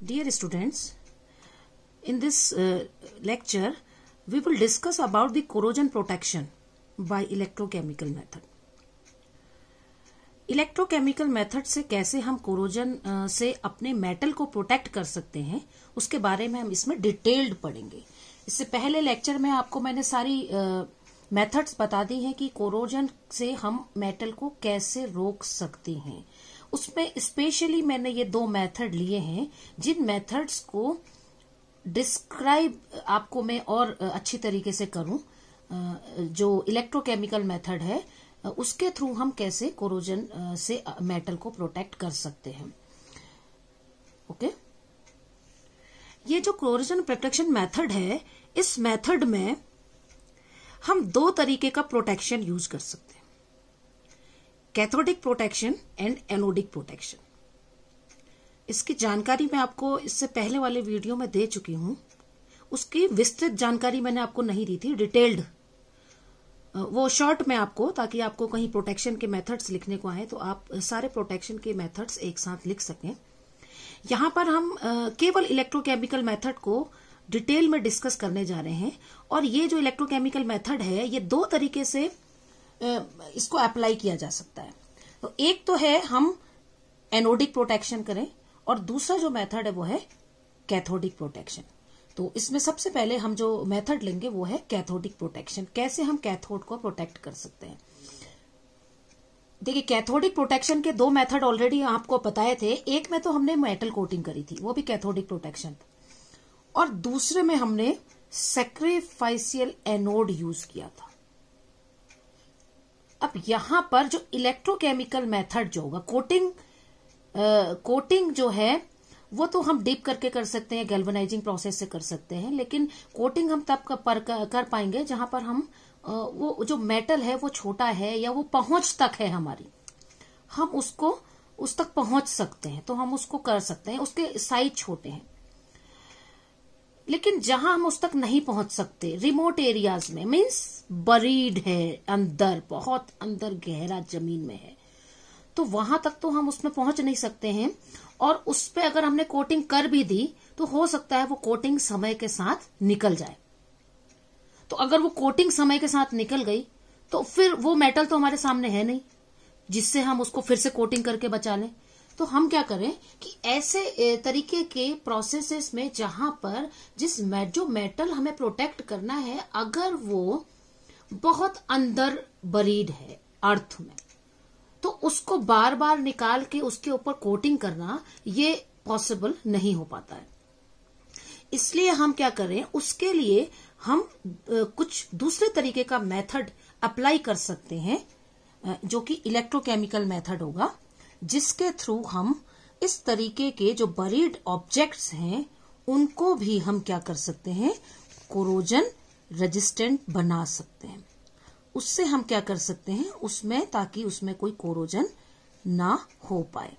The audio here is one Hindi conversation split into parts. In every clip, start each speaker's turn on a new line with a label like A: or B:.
A: Dear students, in this uh, lecture, we will discuss about the corrosion protection by electrochemical method. Electrochemical method से कैसे हम कोरोजन uh, से अपने मेटल को प्रोटेक्ट कर सकते हैं उसके बारे में हम इसमें डिटेल्ड पढ़ेंगे इससे पहले लेक्चर में आपको मैंने सारी मेथड्स uh, बता दी हैं कि कोरोजन से हम मेटल को कैसे रोक सकते हैं उसमें स्पेशली मैंने ये दो मेथड लिए हैं जिन मेथड्स को डिस्क्राइब आपको मैं और अच्छी तरीके से करूं जो इलेक्ट्रोकेमिकल मेथड है उसके थ्रू हम कैसे कोरोजन से मेटल को प्रोटेक्ट कर सकते हैं ओके okay? ये जो कोरोजन प्रोटेक्शन मेथड है इस मेथड में हम दो तरीके का प्रोटेक्शन यूज कर सकते हैं cathodic protection and anodic protection इसकी जानकारी मैं आपको इससे पहले वाले वीडियो में दे चुकी हूं उसकी विस्तृत जानकारी मैंने आपको नहीं दी थी डिटेल्ड वो शॉर्ट में आपको ताकि आपको कहीं प्रोटेक्शन के मेथड्स लिखने को आए तो आप सारे प्रोटेक्शन के मेथड्स एक साथ लिख सकें यहां पर हम केवल इलेक्ट्रोकेमिकल मेथड को डिटेल में डिस्कस करने जा रहे हैं और ये जो इलेक्ट्रोकेमिकल मेथड है ये दो तरीके से इसको अप्लाई किया जा सकता है तो एक तो है हम एनोडिक प्रोटेक्शन करें और दूसरा जो मेथड है वो है कैथोडिक प्रोटेक्शन तो इसमें सबसे पहले हम जो मेथड लेंगे वो है कैथोडिक प्रोटेक्शन कैसे हम कैथोड को प्रोटेक्ट कर सकते हैं देखिए कैथोडिक प्रोटेक्शन के दो मेथड ऑलरेडी आपको बताए थे एक में तो हमने मेटल कोटिंग करी थी वो भी कैथोडिक प्रोटेक्शन और दूसरे में हमने सेक्रीफाइसियल एनोड यूज किया था अब यहां पर जो इलेक्ट्रोकेमिकल मेथड जो होगा कोटिंग कोटिंग जो है वो तो हम डीप करके कर सकते हैं गैल्वनाइजिंग प्रोसेस से कर सकते हैं लेकिन कोटिंग हम तब कर, कर पाएंगे जहां पर हम वो जो मेटल है वो छोटा है या वो पहुंच तक है हमारी हम उसको उस तक पहुंच सकते हैं तो हम उसको कर सकते हैं उसके साइज छोटे हैं लेकिन जहां हम उस तक नहीं पहुंच सकते रिमोट एरियाज में मीन्स बरीड है अंदर बहुत अंदर गहरा जमीन में है तो वहां तक तो हम उसमें पहुंच नहीं सकते हैं और उस पर अगर हमने कोटिंग कर भी दी तो हो सकता है वो कोटिंग समय के साथ निकल जाए तो अगर वो कोटिंग समय के साथ निकल गई तो फिर वो मेटल तो हमारे सामने है नहीं जिससे हम उसको फिर से कोटिंग करके बचा लें तो हम क्या करें कि ऐसे तरीके के प्रोसेसेस में जहां पर जिस जो मेटल हमें प्रोटेक्ट करना है अगर वो बहुत अंदर बरीड है अर्थ में तो उसको बार बार निकाल के उसके ऊपर कोटिंग करना ये पॉसिबल नहीं हो पाता है इसलिए हम क्या करें उसके लिए हम कुछ दूसरे तरीके का मेथड अप्लाई कर सकते हैं जो कि इलेक्ट्रोकेमिकल मेथड होगा जिसके थ्रू हम इस तरीके के जो बरीड ऑब्जेक्ट्स हैं उनको भी हम क्या कर सकते हैं कोरोजन रेजिस्टेंट बना सकते हैं उससे हम क्या कर सकते हैं उसमें ताकि उसमें कोई कोरोजन ना हो पाए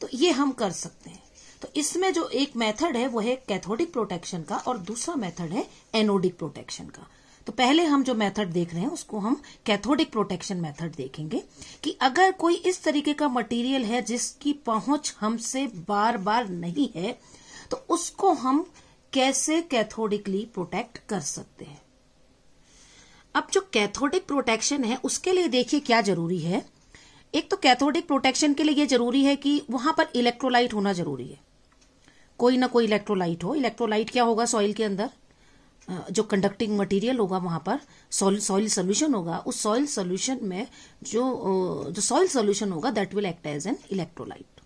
A: तो ये हम कर सकते हैं तो इसमें जो एक मेथड है वो है कैथोडिक प्रोटेक्शन का और दूसरा मेथड है एनोडिक प्रोटेक्शन का तो पहले हम जो मेथड देख रहे हैं उसको हम कैथोडिक प्रोटेक्शन मेथड देखेंगे कि अगर कोई इस तरीके का मटेरियल है जिसकी पहुंच हमसे बार बार नहीं है तो उसको हम कैसे कैथोडिकली प्रोटेक्ट कर सकते हैं अब जो कैथोडिक प्रोटेक्शन है उसके लिए देखिए क्या जरूरी है एक तो कैथोडिक प्रोटेक्शन के लिए यह जरूरी है कि वहां पर इलेक्ट्रोलाइट होना जरूरी है कोई ना कोई इलेक्ट्रोलाइट हो इलेक्ट्रोलाइट क्या होगा सॉइल के अंदर जो कंडक्टिंग मटेरियल होगा वहां पर सॉइल सॉइल सोल्यूशन होगा उस सॉइल सोल्यूशन में जो जो सॉइल सोल्यूशन होगा that will act as an electrolyte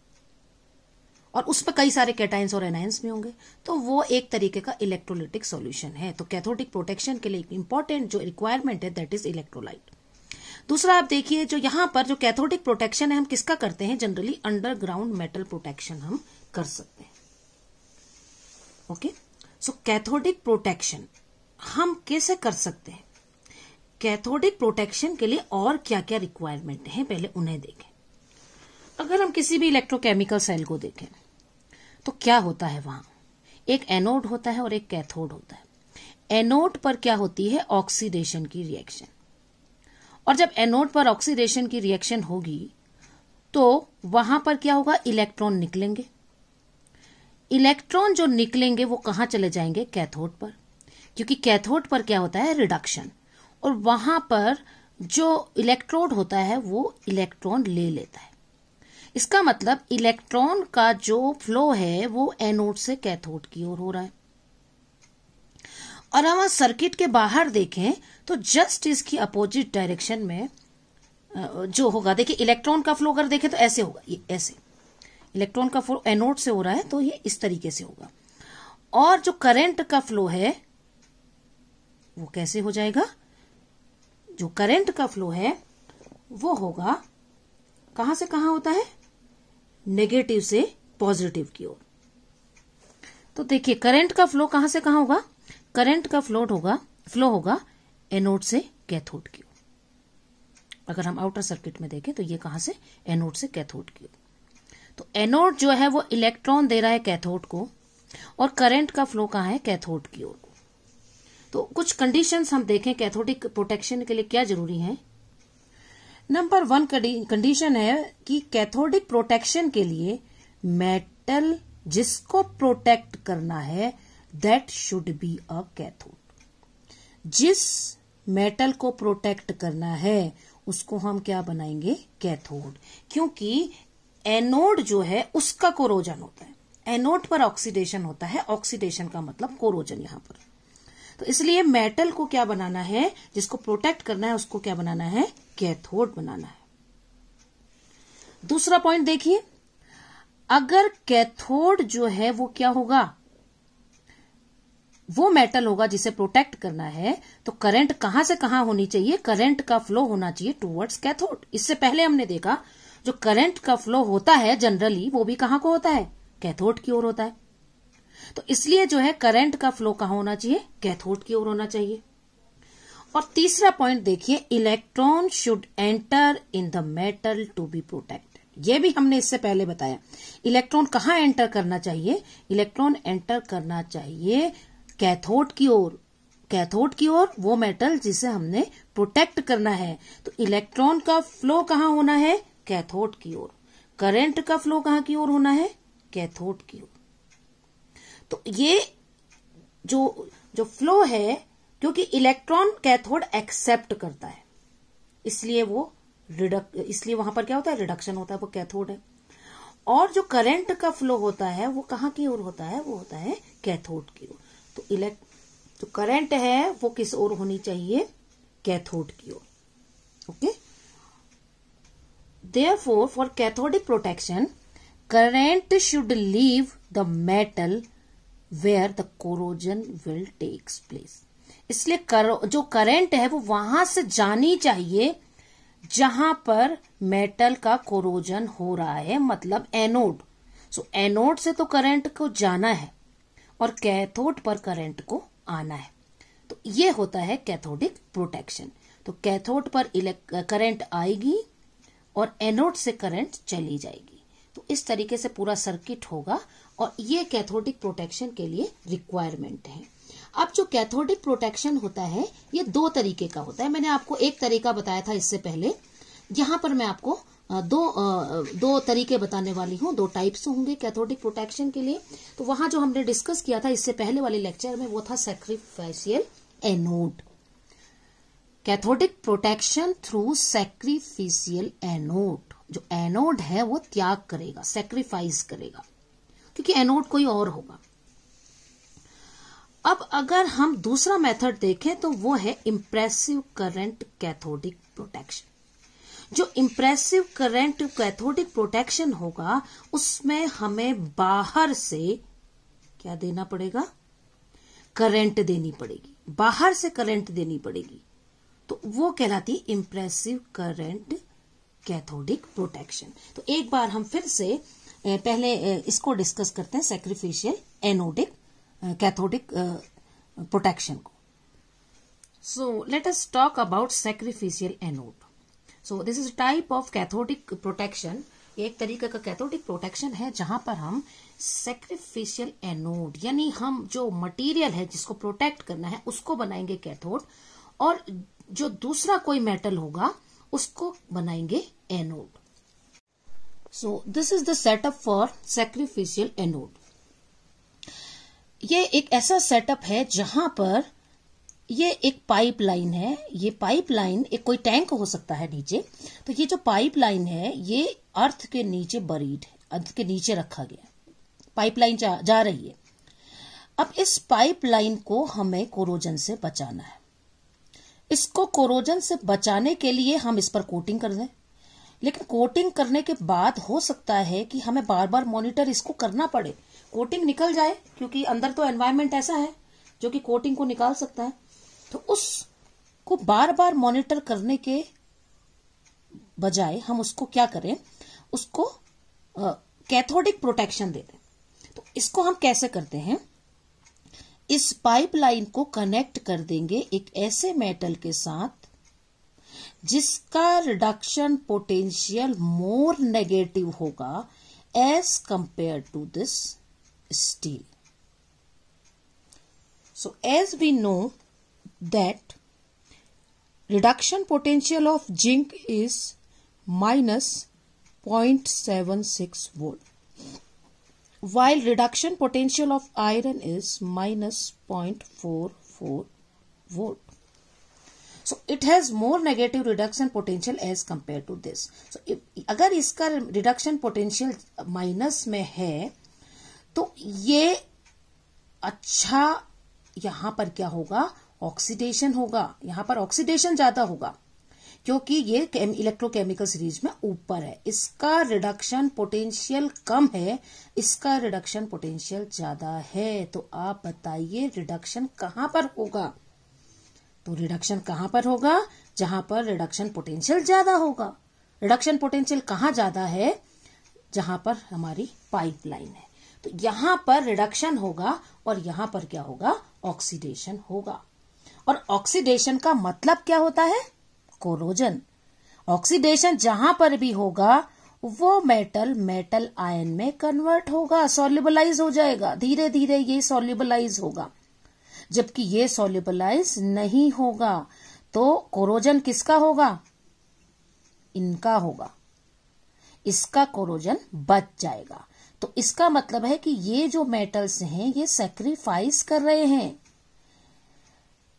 A: और उसमें कई सारे कैटाइंस और एनाइंस भी होंगे तो वो एक तरीके का इलेक्ट्रोलिटिक सॉल्यूशन है तो कैथोटिक प्रोटेक्शन के लिए इंपॉर्टेंट जो रिक्वायरमेंट है दैट इज इलेक्ट्रोलाइट दूसरा आप देखिए जो यहां पर जो कैथोटिक प्रोटेक्शन है हम किसका करते हैं जनरली अंडरग्राउंड मेटल प्रोटेक्शन हम कर सकते हैं okay okay? So cathodic protection हम कैसे कर सकते हैं कैथोडिक प्रोटेक्शन के लिए और क्या क्या रिक्वायरमेंट है पहले उन्हें देखें अगर हम किसी भी इलेक्ट्रोकेमिकल सेल को देखें तो क्या होता है वहां एक एनोड होता है और एक कैथोड होता है एनोड पर क्या होती है ऑक्सीडेशन की रिएक्शन और जब एनोड पर ऑक्सीडेशन की रिएक्शन होगी तो वहां पर क्या होगा इलेक्ट्रॉन निकलेंगे इलेक्ट्रॉन जो निकलेंगे वो कहाँ चले जाएंगे कैथोड पर क्योंकि कैथोड पर क्या होता है रिडक्शन और वहां पर जो इलेक्ट्रोड होता है वो इलेक्ट्रॉन ले लेता है इसका मतलब इलेक्ट्रॉन का जो फ्लो है वो एनोड से कैथोड की ओर हो रहा है और हम सर्किट के बाहर देखें तो जस्ट इसकी अपोजिट डायरेक्शन में जो होगा देखिए इलेक्ट्रॉन का फ्लो अगर देखें तो ऐसे होगा ये ऐसे इलेक्ट्रॉन का फ्लो एनोड से हो रहा है तो ये इस तरीके से होगा और जो करंट का फ्लो है वो कैसे हो जाएगा जो करंट का फ्लो है वो होगा कहां से कहां होता है नेगेटिव से पॉजिटिव की ओर तो देखिए करंट का फ्लो कहां से कहां होगा करंट का फ्लोट होगा फ्लो होगा एनोड से कैथोड की ओर अगर हम आउटर सर्किट में देखें तो ये कहां से एनोड से कैथोड की ओर तो एनोड जो है वो इलेक्ट्रॉन दे रहा है कैथोड को और करंट का फ्लो कहाँ है कैथोड की ओर तो कुछ कंडीशंस हम देखें कैथोडिक प्रोटेक्शन के लिए क्या जरूरी है नंबर वन कंडीशन है कि कैथोडिक प्रोटेक्शन के लिए मेटल जिसको प्रोटेक्ट करना है that should be a cathode जिस मेटल को प्रोटेक्ट करना है उसको हम क्या बनाएंगे कैथोड क्योंकि एनोड जो है उसका कोरोजन होता है एनोड पर ऑक्सीडेशन होता है ऑक्सीडेशन का मतलब कोरोजन यहां पर तो इसलिए मेटल को क्या बनाना है जिसको प्रोटेक्ट करना है उसको क्या बनाना है कैथोड बनाना है दूसरा पॉइंट देखिए अगर कैथोड जो है वो क्या होगा वो मेटल होगा जिसे प्रोटेक्ट करना है तो करंट कहां से कहां होनी चाहिए करंट का फ्लो होना चाहिए टुवर्ड्स कैथोड इससे पहले हमने देखा जो करंट का फ्लो होता है जनरली वो भी कहां को होता है कैथोड की ओर होता है तो इसलिए जो है करंट का फ्लो कहा होना चाहिए कैथोड की ओर होना चाहिए और तीसरा पॉइंट देखिए electron should enter in the metal to be protected ये भी हमने इससे पहले बताया इलेक्ट्रॉन कहाँ एंटर करना चाहिए इलेक्ट्रॉन एंटर करना चाहिए कैथोड की ओर कैथोड की ओर वो मेटल जिसे हमने प्रोटेक्ट करना है तो इलेक्ट्रॉन का फ्लो कहां होना है कैथोड की ओर करंट का फ्लो कहां की ओर होना है कैथोड की ओर तो ये जो जो फ्लो है क्योंकि इलेक्ट्रॉन कैथोड एक्सेप्ट करता है इसलिए वो रिडक इसलिए वहां पर क्या होता है रिडक्शन होता है वो कैथोड है और जो करंट का फ्लो होता है वो कहां की ओर होता है वो होता है कैथोड की ओर तो इलेक्ट जो करंट है वो किस ओर होनी चाहिए कैथोड की ओर okay okay? Therefore, for cathodic protection, current should leave the metal where the corrosion will takes place. इसलिए कर, जो करंट है वो वहां से जानी चाहिए जहां पर मेटल का कोरोजन हो रहा है मतलब एनोड सो एनोड से तो करंट को जाना है और कैथोड पर करंट को आना है तो ये होता है कैथोडिक प्रोटेक्शन तो कैथोड पर करंट आएगी और एनोड से करंट चली जाएगी तो इस तरीके से पूरा सर्किट होगा और ये कैथोडिक प्रोटेक्शन के लिए रिक्वायरमेंट है अब जो कैथोडिक प्रोटेक्शन होता है ये दो तरीके का होता है मैंने आपको एक तरीका बताया था इससे पहले यहां पर मैं आपको दो दो तरीके बताने वाली हूँ दो टाइप्स होंगे कैथोडिक प्रोटेक्शन के लिए तो वहां जो हमने डिस्कस किया था इससे पहले वाले लेक्चर में वो था sacrificial anode cathodic protection through sacrificial anode जो एनोड है वो त्याग करेगा सेक्रीफाइस करेगा क्योंकि एनोड कोई और होगा अब अगर हम दूसरा मेथड देखें तो वो है इम्प्रेसिव करंट कैथोडिक प्रोटेक्शन जो इंप्रेसिव करंट कैथोडिक प्रोटेक्शन होगा उसमें हमें बाहर से क्या देना पड़ेगा करंट देनी पड़ेगी बाहर से करंट देनी पड़ेगी तो वो कहलाती इम्प्रेसिव करंट कैथोडिक प्रोटेक्शन तो एक बार हम फिर से पहले इसको डिस्कस करते हैं सेक्रीफिशियल एनोडिक कैथोडिक प्रोटेक्शन को so let us talk about sacrificial anode so this is type of cathodic protection एक तरीके का कैथोडिक प्रोटेक्शन है जहां पर हम सेक्रीफिशियल एनोड यानी हम जो मटेरियल है जिसको प्रोटेक्ट करना है उसको बनाएंगे कैथोड और जो दूसरा कोई मेटल होगा उसको बनाएंगे anode so this is the setup for sacrificial anode ये एक ऐसा सेटअप है जहां पर ये एक पाइपलाइन है ये पाइपलाइन एक कोई टैंक हो सकता है नीचे तो ये जो पाइपलाइन है ये अर्थ के नीचे बरीड है अर्थ के नीचे रखा गया पाइपलाइन जा, जा रही है अब इस पाइपलाइन को हमें कोरोजन से बचाना है इसको कोरोजन से बचाने के लिए हम इस पर कोटिंग कर दें लेकिन कोटिंग करने के बाद हो सकता है कि हमें बार बार मॉनिटर इसको करना पड़े कोटिंग निकल जाए क्योंकि अंदर तो एनवायरमेंट ऐसा है जो कि कोटिंग को निकाल सकता है तो उसको बार बार मॉनिटर करने के बजाय हम उसको क्या करें उसको कैथोडिक प्रोटेक्शन दे दें तो इसको हम कैसे करते हैं इस पाइपलाइन को कनेक्ट कर देंगे एक ऐसे मेटल के साथ जिसका रिडक्शन पोटेंशियल मोर नेगेटिव होगा as compare to this steel we know that reduction potential of zinc is minus is seven 0.76 volt while reduction potential of iron is minus 0.44 volt. So it has more negative reduction potential as compared to this. So if, agar iska reduction potential minus mein hai to ye acha yahan par kya hoga oxidation hoga yahan par oxidation zyada hoga क्योंकि ये इलेक्ट्रोकेमिकल सीरीज में ऊपर है इसका रिडक्शन पोटेंशियल कम है इसका रिडक्शन पोटेंशियल ज्यादा है तो आप बताइए रिडक्शन कहां पर होगा तो रिडक्शन कहां पर होगा जहां पर रिडक्शन पोटेंशियल ज्यादा होगा रिडक्शन पोटेंशियल कहां ज्यादा है जहां पर हमारी पाइपलाइन है तो यहां पर रिडक्शन होगा और यहां पर क्या होगा ऑक्सीडेशन होगा और ऑक्सीडेशन का मतलब क्या होता है कोरोजन ऑक्सीडेशन जहां पर भी होगा वो मेटल मेटल आयन में कन्वर्ट होगा सोल्यूबलाइज हो जाएगा धीरे धीरे ये सोल्यूबलाइज होगा जबकि ये सोल्यूबलाइज नहीं होगा तो कोरोजन किसका होगा इनका होगा इसका कोरोजन बच जाएगा तो इसका मतलब है कि ये जो मेटल्स हैं ये सेक्रीफाइस कर रहे हैं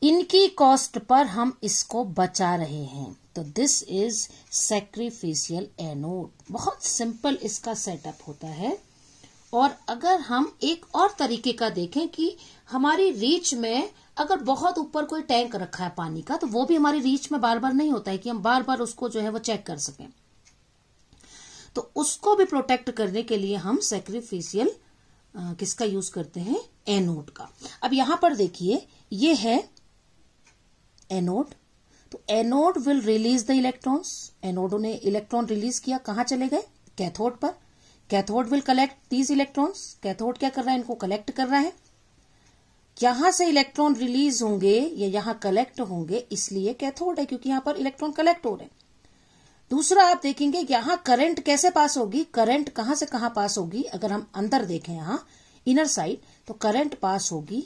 A: इनकी कॉस्ट पर हम इसको बचा रहे हैं तो दिस इज सेक्रीफिशियल एनोड बहुत सिंपल इसका सेटअप होता है और अगर हम एक और तरीके का देखें कि हमारी रीच में अगर बहुत ऊपर कोई टैंक रखा है पानी का तो वो भी हमारी रीच में बार बार नहीं होता है कि हम बार बार उसको जो है वो चेक कर सकें तो उसको भी प्रोटेक्ट करने के लिए हम सेक्रीफिशियल किसका यूज करते हैं एनोड का अब यहां पर देखिए ये है एनोड तो anode will release the electrons एनोडो ने इलेक्ट्रॉन रिलीज किया कहां चले गए कैथोड पर cathode will collect these electrons cathode क्या कर रहा है इनको कलेक्ट कर रहा है यहां से इलेक्ट्रॉन रिलीज होंगे या यहां कलेक्ट होंगे इसलिए कैथोड है क्योंकि यहां पर इलेक्ट्रॉन कलेक्ट हो रहे हैं दूसरा आप देखेंगे यहां करंट कैसे पास होगी करंट कहां से कहां पास होगी अगर हम अंदर देखें यहां इनर साइड तो करंट पास होगी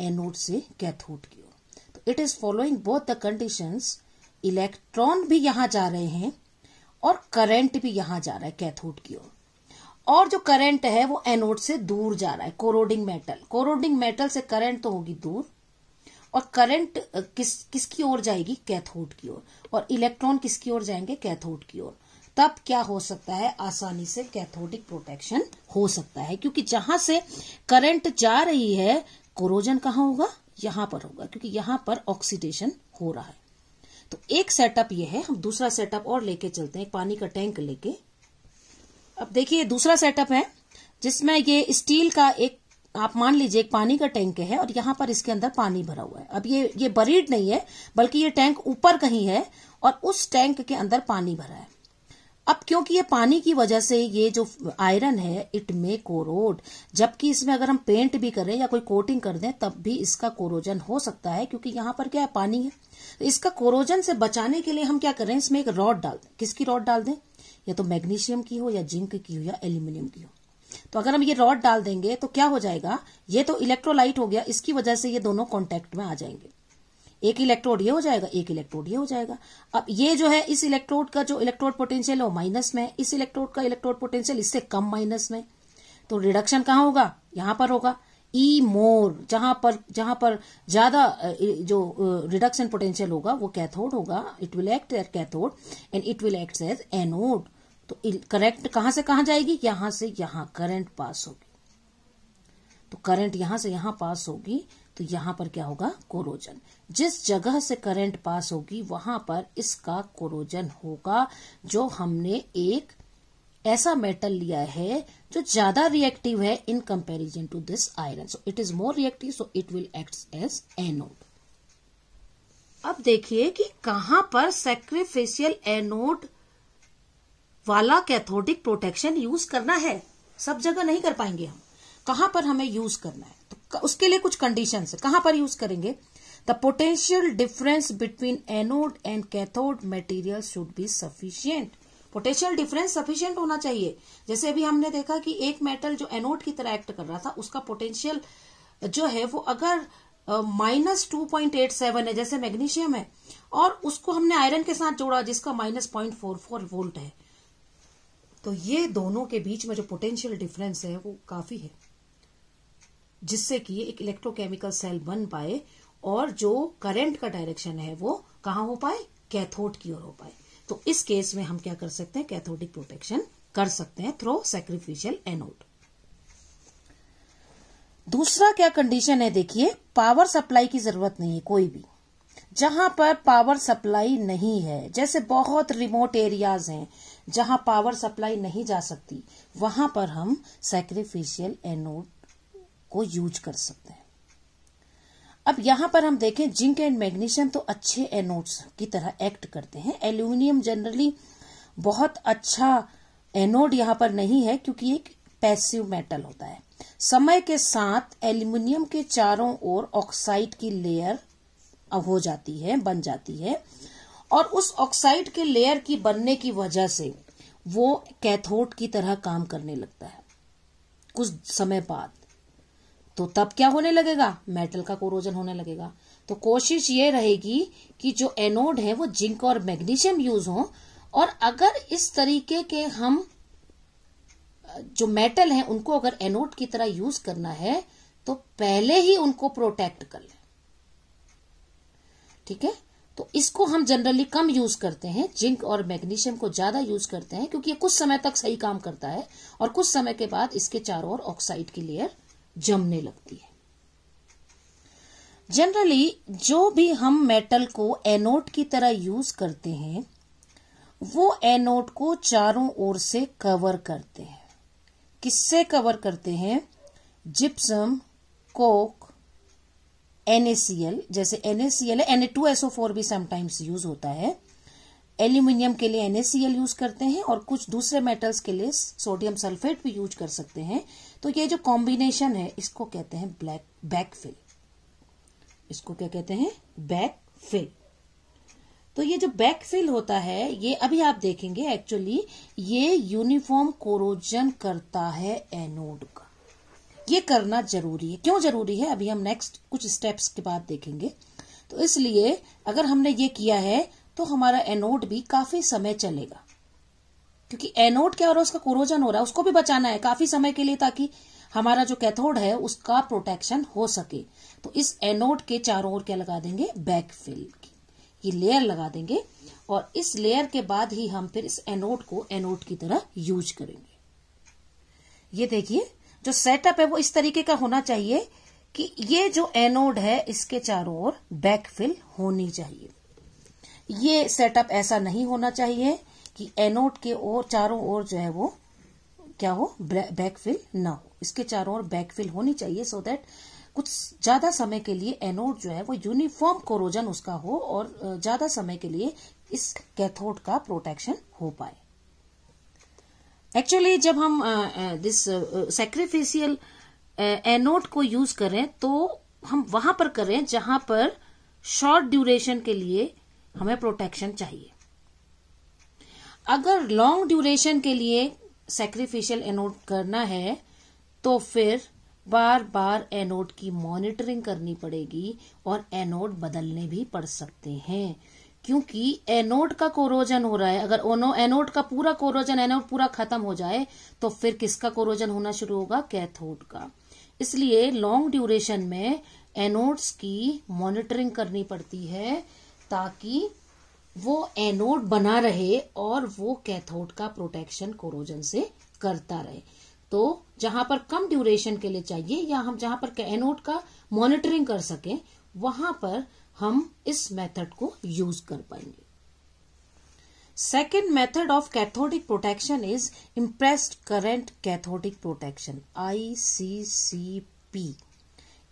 A: एनोड से कैथोड की it is following both the conditions electron भी यहां जा रहे हैं और करंट भी यहां जा रहा है कैथोड की ओर और जो करंट है वो एनोड से दूर जा रहा है कोरोडिंग मेटल कोरोडिंग मेटल से करंट तो होगी दूर और करंट किस किसकी ओर जाएगी कैथोड की ओर और इलेक्ट्रॉन किसकी ओर जाएंगे कैथोड की ओर तब क्या हो सकता है आसानी से कैथोडिक प्रोटेक्शन हो सकता है क्योंकि जहां से करंट जा रही है कोरोजन कहां होगा यहां पर होगा क्योंकि यहां पर ऑक्सीडेशन हो रहा है तो एक सेटअप ये है हम दूसरा सेटअप और लेके चलते हैं पानी का टैंक लेके अब देखिए दूसरा सेटअप है जिसमें ये स्टील का एक आप मान लीजिए एक पानी का टैंक है और यहां पर इसके अंदर पानी भरा हुआ है अब ये ये बरीड नहीं है बल्कि ये टैंक ऊपर कहीं है और उस टैंक के अंदर पानी भरा है अब क्योंकि ये पानी की वजह से ये जो आयरन है इट मे कोरोड जबकि इसमें अगर हम पेंट भी करें या कोई कोटिंग कर दें तब भी इसका कोरोजन हो सकता है क्योंकि यहां पर क्या है पानी है तो इसका कोरोजन से बचाने के लिए हम क्या करें इसमें एक रॉड डाल दें किसकी रॉड डाल दें या तो मैग्नीशियम की हो या जिंक की हो या एल्यूमिनियम की हो तो अगर हम ये रॉड डाल देंगे तो क्या हो जाएगा ये तो इलेक्ट्रोलाइट हो गया इसकी वजह से ये दोनों कॉन्टेक्ट में आ जाएंगे एक इलेक्ट्रोड ये हो जाएगा एक इलेक्ट्रोड ये हो जाएगा अब ये जो है इस इलेक्ट्रोड का जो इलेक्ट्रोड पोटेंशियल है वो माइनस में इस इलेक्ट्रोड का इलेक्ट्रोड पोटेंशियल इससे कम माइनस में तो रिडक्शन कहाँ होगा यहां पर होगा ई मोर जहां पर जहां पर ज्यादा जो रिडक्शन पोटेंशियल होगा वो कैथोड होगा it will act as cathode and it will act as anode तो करंट कहां से कहां जाएगी यहां से यहां करंट पास होगी तो करंट यहां से यहां पास होगी तो यहां पर क्या होगा कोरोजन जिस जगह से करंट पास होगी वहां पर इसका कोरोजन होगा जो हमने एक ऐसा मेटल लिया है जो ज्यादा रिएक्टिव है in comparison to this iron so it is more reactive so it will act as anode अब देखिए कि कहां पर सेक्रीफेशियल एनोड वाला कैथोडिक प्रोटेक्शन यूज करना है सब जगह नहीं कर पाएंगे हम कहां पर हमें यूज करना है तो उसके लिए कुछ कंडीशन है कहां पर यूज करेंगे The potential difference between anode and cathode material should be sufficient. Potential difference sufficient होना चाहिए जैसे अभी हमने देखा कि एक मेटल जो एनोड की तरह एक्ट कर रहा था उसका पोटेंशियल जो है वो अगर minus two point eight seven है जैसे मैग्नीशियम है और उसको हमने आयरन के साथ जोड़ा जिसका minus point four four volt है तो ये दोनों के बीच में जो पोटेंशियल डिफरेंस है वो काफी है जिससे कि एक इलेक्ट्रोकेमिकल सेल बन पाए और जो करंट का डायरेक्शन है वो कहाँ हो पाए कैथोड की ओर हो पाए तो इस केस में हम क्या कर सकते हैं कैथोडिक प्रोटेक्शन कर सकते हैं थ्रो सेक्रीफिशियल एनोड दूसरा क्या कंडीशन है देखिए पावर सप्लाई की जरूरत नहीं है कोई भी जहां पर पावर सप्लाई नहीं है जैसे बहुत रिमोट एरियाज हैं जहां पावर सप्लाई नहीं जा सकती वहां पर हम सेक्रीफिशियल एनोड को यूज कर सकते हैं अब यहाँ पर हम देखें जिंक एंड मैग्नीशियम तो अच्छे एनोड्स की तरह एक्ट करते हैं एल्यूमिनियम जनरली बहुत अच्छा एनोड यहाँ पर नहीं है क्योंकि एक पैसिव मेटल होता है समय के साथ एल्यूमिनियम के चारों ओर ऑक्साइड की लेयर हो जाती है बन जाती है और उस ऑक्साइड के लेयर की बनने की वजह से वो कैथोड की तरह काम करने लगता है कुछ समय बाद तो तब क्या होने लगेगा मेटल का कोरोजन होने लगेगा तो कोशिश ये रहेगी कि जो एनोड है वो जिंक और मैग्नीशियम यूज हो और अगर इस तरीके के हम जो मेटल है उनको अगर एनोड की तरह यूज करना है तो पहले ही उनको प्रोटेक्ट कर लें ठीक है तो इसको हम जनरली कम यूज करते हैं जिंक और मैग्नीशियम को ज्यादा यूज करते हैं क्योंकि ये कुछ समय तक सही काम करता है और कुछ समय के बाद इसके चारों ओर ऑक्साइड की लेयर जमने लगती है जनरली जो भी हम मेटल को एनोड की तरह यूज करते हैं वो एनोड को चारों ओर से कवर करते हैं किससे कवर करते हैं जिप्सम कोक एनएसीएल जैसे NaCl N A two SO four भी समटाइम्स यूज होता है एल्यूमिनियम के लिए NaCl यूज करते हैं और कुछ दूसरे मेटल्स के लिए सोडियम सल्फेट भी यूज कर सकते हैं तो ये जो कॉम्बिनेशन है इसको कहते हैं ब्लैक बैकफिल इसको क्या कहते हैं बैकफिल तो ये जो बैकफिल होता है ये अभी आप देखेंगे एक्चुअली ये यूनिफॉर्म कोरोजन करता है एनोड का ये करना जरूरी है क्यों जरूरी है अभी हम नेक्स्ट कुछ स्टेप्स के बाद देखेंगे तो इसलिए अगर हमने ये किया है तो हमारा एनोड भी काफी समय चलेगा क्योंकि एनोड क्या हो रहा है उसका कोरोजन हो रहा है उसको भी बचाना है काफी समय के लिए ताकि हमारा जो कैथोड है उसका प्रोटेक्शन हो सके तो इस एनोड के चारों ओर क्या लगा देंगे बैकफिल की ये लेयर लगा देंगे और इस लेयर के बाद ही हम फिर इस एनोड को एनोड की तरह यूज करेंगे ये देखिए जो सेटअप है वो इस तरीके का होना चाहिए कि ये जो एनोड है इसके चारों ओर बैकफिल होनी चाहिए ये सेटअप ऐसा नहीं होना चाहिए कि एनोड के और चारों ओर जो है वो क्या हो बैकफिल ना हो इसके चारों ओर बैकफिल होनी चाहिए सो so दैट कुछ ज्यादा समय के लिए एनोड जो है वो यूनिफॉर्म कोरोजन उसका हो और ज्यादा समय के लिए इस कैथोड का प्रोटेक्शन हो पाए एक्चुअली जब हम दिस सेक्रीफिशियल एनोड को यूज करें तो हम वहां पर करें जहां पर शॉर्ट ड्यूरेशन के लिए हमें प्रोटेक्शन चाहिए अगर लॉन्ग ड्यूरेशन के लिए सेक्रीफिशियल एनोट करना है तो फिर बार बार एनोड की मॉनिटरिंग करनी पड़ेगी और एनोड बदलने भी पड़ सकते हैं क्योंकि एनोड का कोरोजन हो रहा है अगर ओनो एनोड का पूरा कोरोजन एनोड पूरा खत्म हो जाए तो फिर किसका कोरोजन होना शुरू होगा कैथोड का इसलिए लॉन्ग ड्यूरेशन में एनोड्स की मॉनिटरिंग करनी पड़ती है ताकि वो एनोड बना रहे और वो कैथोड का प्रोटेक्शन कोरोजन से करता रहे तो जहां पर कम ड्यूरेशन के लिए चाहिए या हम जहां पर एनोड का मॉनिटरिंग कर सके वहां पर हम इस मेथड को यूज कर पाएंगे second method of cathodic protection is impressed current cathodic protection I C C P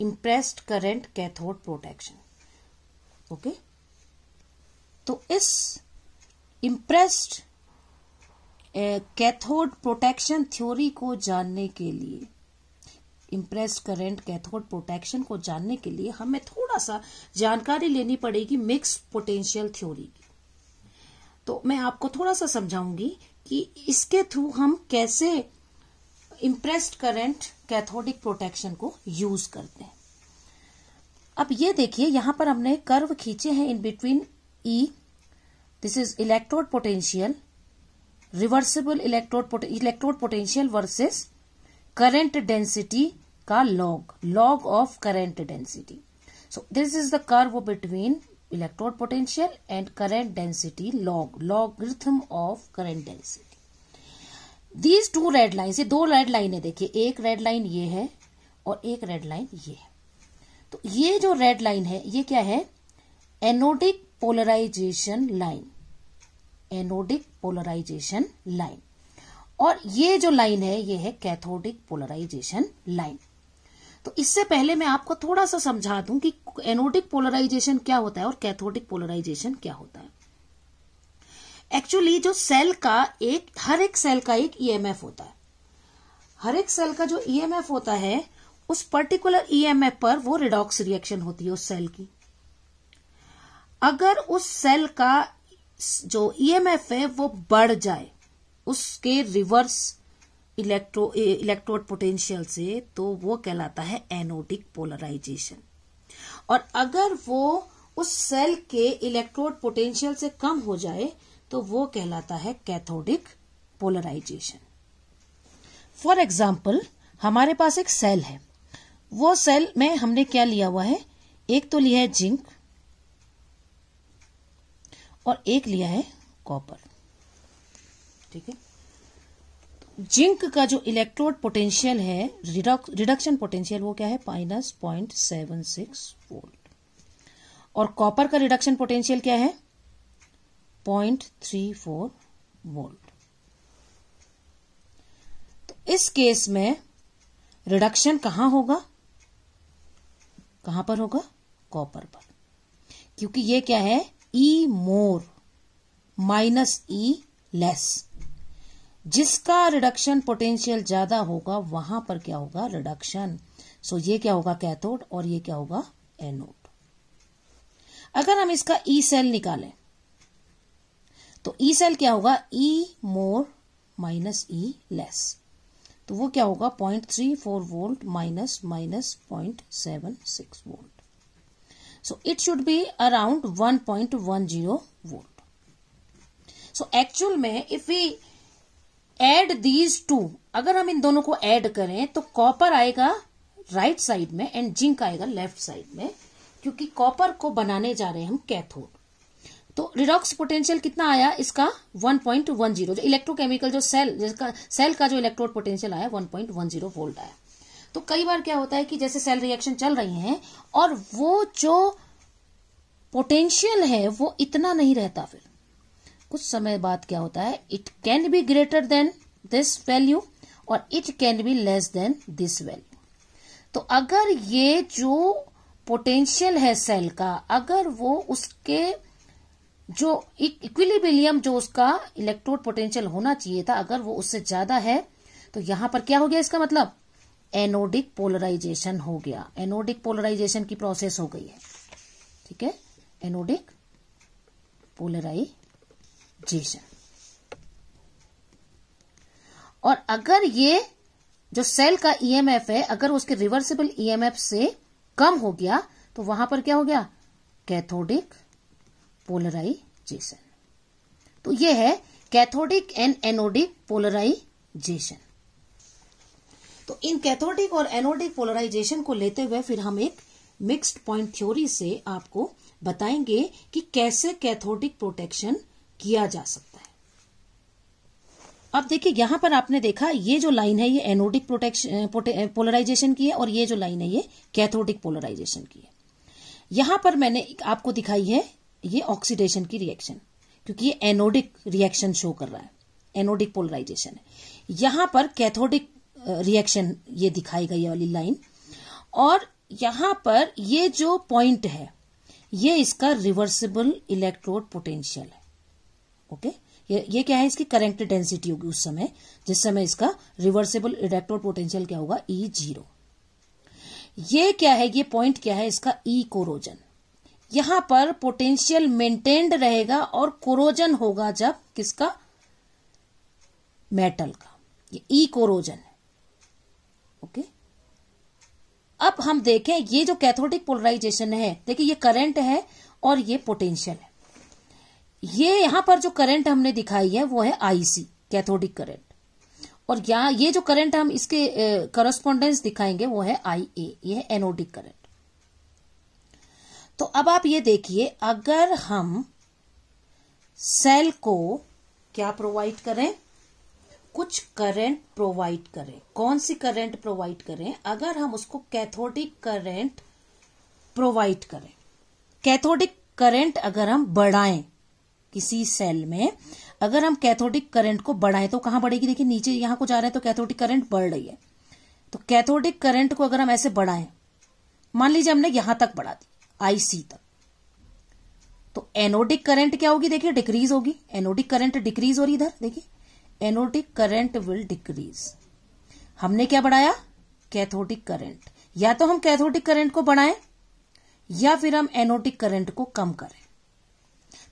A: impressed current cathode protection okay तो इस इम्प्रेस्ड कैथोड प्रोटेक्शन थ्योरी को जानने के लिए इम्प्रेस्ड करंट कैथोड प्रोटेक्शन को जानने के लिए हमें थोड़ा सा जानकारी लेनी पड़ेगी मिक्स पोटेंशियल थ्योरी की तो मैं आपको थोड़ा सा समझाऊंगी कि इसके थ्रू हम कैसे इम्प्रेस्ड करंट कैथोडिक प्रोटेक्शन को यूज करते हैं अब ये देखिए यहां पर हमने कर्व खींचे हैं in between E. This is electrode potential, reversible electrode, pot electrode potential versus current density ka log, log of current density. So this is the curve between electrode potential and current density log, logarithm of current density. These two red lines ये दो red line है देखिए एक red line ये है और एक red line ये है तो ये जो red line है ये क्या है anodic polarization line anodic polarization line और ये जो लाइन है ये है कैथोडिक पोलराइजेशन लाइन तो इससे पहले मैं आपको थोड़ा सा समझा दूं कि एनोडिक पोलराइजेशन क्या होता है और कैथोडिक पोलराइजेशन क्या होता है एक्चुअली जो सेल का एक हर एक सेल का एक ईएमएफ e होता है हर एक सेल का जो ईएमएफ e होता है उस पर्टिकुलर ईएमएफ e पर वो रिडॉक्स रिएक्शन होती है उस सेल की अगर उस सेल का जो ईएमएफ e है वो बढ़ जाए उसके रिवर्स इलेक्ट्रो इलेक्ट्रोड पोटेंशियल से तो वो कहलाता है एनोडिक पोलराइजेशन और अगर वो उस सेल के इलेक्ट्रोड पोटेंशियल से कम हो जाए तो वो कहलाता है कैथोडिक पोलराइजेशन फॉर एग्जाम्पल हमारे पास एक सेल है वो सेल में हमने क्या लिया हुआ है एक तो लिया है जिंक और एक लिया है कॉपर ठीक है जिंक का जो इलेक्ट्रोड पोटेंशियल है रिडक्शन पोटेंशियल वो क्या है minus point seven six volt और कॉपर का रिडक्शन पोटेंशियल क्या है पॉइंट थ्री फोर वोल्ट तो इस केस में रिडक्शन कहां होगा कहां पर होगा कॉपर पर क्योंकि ये क्या है E more minus E less जिसका रिडक्शन पोटेंशियल ज्यादा होगा वहां पर क्या होगा रिडक्शन सो so, ये क्या होगा कैथोड और ये क्या होगा एनोड अगर हम इसका ई e सेल निकालें तो ई e सेल क्या होगा ई मोर माइनस ई लेस तो वो क्या होगा point three four volt minus minus point seven six volt So it should be around 1.10 volt. So actual mein if we add these two, agar hum in dono ko add kare to copper aayega right side mein and zinc aayega left side mein kyunki copper ko banane ja rahe हैं हम कैथोड तो रिडॉक्स पोटेंशियल कितना आया इसका 1.10 जो इलेक्ट्रोकेमिकल जो सेल जिसका सेल का जो इलेक्ट्रोड पोटेंशियल आया 1.10 वोल्ट आया तो कई बार क्या होता है कि जैसे सेल रिएक्शन चल रही हैं और वो जो पोटेंशियल है वो इतना नहीं रहता फिर कुछ समय बाद क्या होता है it can be greater than this value और it can be less than this value तो अगर ये जो पोटेंशियल है सेल का अगर वो उसके जो इक्विलिबिलियम जो उसका इलेक्ट्रोड पोटेंशियल होना चाहिए था अगर वो उससे ज्यादा है तो यहां पर क्या हो गया इसका मतलब एनोडिक पोलराइजेशन हो गया एनोडिक पोलराइजेशन की प्रोसेस हो गई है ठीक है एनोडिक पोलराइजेशन और अगर ये जो सेल का ईएमएफ e है अगर उसके रिवर्सिबल ईएमएफ e से कम हो गया तो वहां पर क्या हो गया कैथोडिक पोलराइजेशन तो ये है कैथोडिक एंड एनोडिक पोलराइजेशन तो इन कैथोडिक और एनोडिक पोलराइजेशन को लेते हुए फिर हम एक मिक्स्ड पॉइंट थ्योरी से आपको बताएंगे कि कैसे कैथोडिक प्रोटेक्शन किया जा सकता है अब देखिए यहां पर आपने देखा ये जो लाइन है ये एनोडिक प्रोटेक्शन पोलराइजेशन की है और ये जो लाइन है ये कैथोडिक पोलराइजेशन की है यहां पर मैंने आपको दिखाई है ये ऑक्सीडेशन की रिएक्शन क्योंकि ये एनोडिक रिएक्शन शो कर रहा है एनोडिक पोलराइजेशन है यहां पर कैथोडिक रिएक्शन ये दिखाई गई वाली लाइन और यहां पर ये जो पॉइंट है ये इसका रिवर्सिबल इलेक्ट्रोड पोटेंशियल है ओके ये ये क्या है इसकी करंट डेंसिटी होगी उस समय जिस समय इसका रिवर्सिबल इलेक्ट्रोड पोटेंशियल क्या होगा ई e जीरो ये क्या है ये पॉइंट क्या है इसका ई कोरोजन यहां पर पोटेंशियल मेंटेन्ड रहेगा और कोरोजन होगा जब किसका मेटल का ये ई e कोरोजन है ओके अब हम देखें ये जो कैथोडिक पोलराइजेशन है देखिए ये करंट है और ये पोटेंशियल है ये यहां पर जो करंट हमने दिखाई है वो है आईसी कैथोडिक करंट और यहां ये जो करंट हम इसके करस्पोंडेंस दिखाएंगे वो है आई ए ये है एनोडिक करंट तो अब आप ये देखिए अगर हम सेल को क्या प्रोवाइड करें कुछ करंट प्रोवाइड करें कौन सी करंट प्रोवाइड करें अगर हम उसको कैथोडिक करंट प्रोवाइड करें कैथोडिक करंट अगर हम बढ़ाएं किसी सेल में अगर हम कैथोडिक करंट को बढ़ाएं तो कहां बढ़ेगी देखिए नीचे यहां को जा रहे हैं तो कैथोडिक करंट बढ़ रही है तो कैथोडिक करंट को अगर हम ऐसे बढ़ाएं मान लीजिए हमने यहां तक बढ़ा दी आईसी तक तो एनोडिक करंट क्या होगी देखिए डिक्रीज होगी एनोडिक करंट डिक्रीज हो रही इधर देखिए एनोटिक करंट विल डिक्रीज हमने क्या बढ़ाया कैथोटिक करंट या तो हम कैथोटिक करंट को बढ़ाएं या फिर हम एनोटिक करंट को कम करें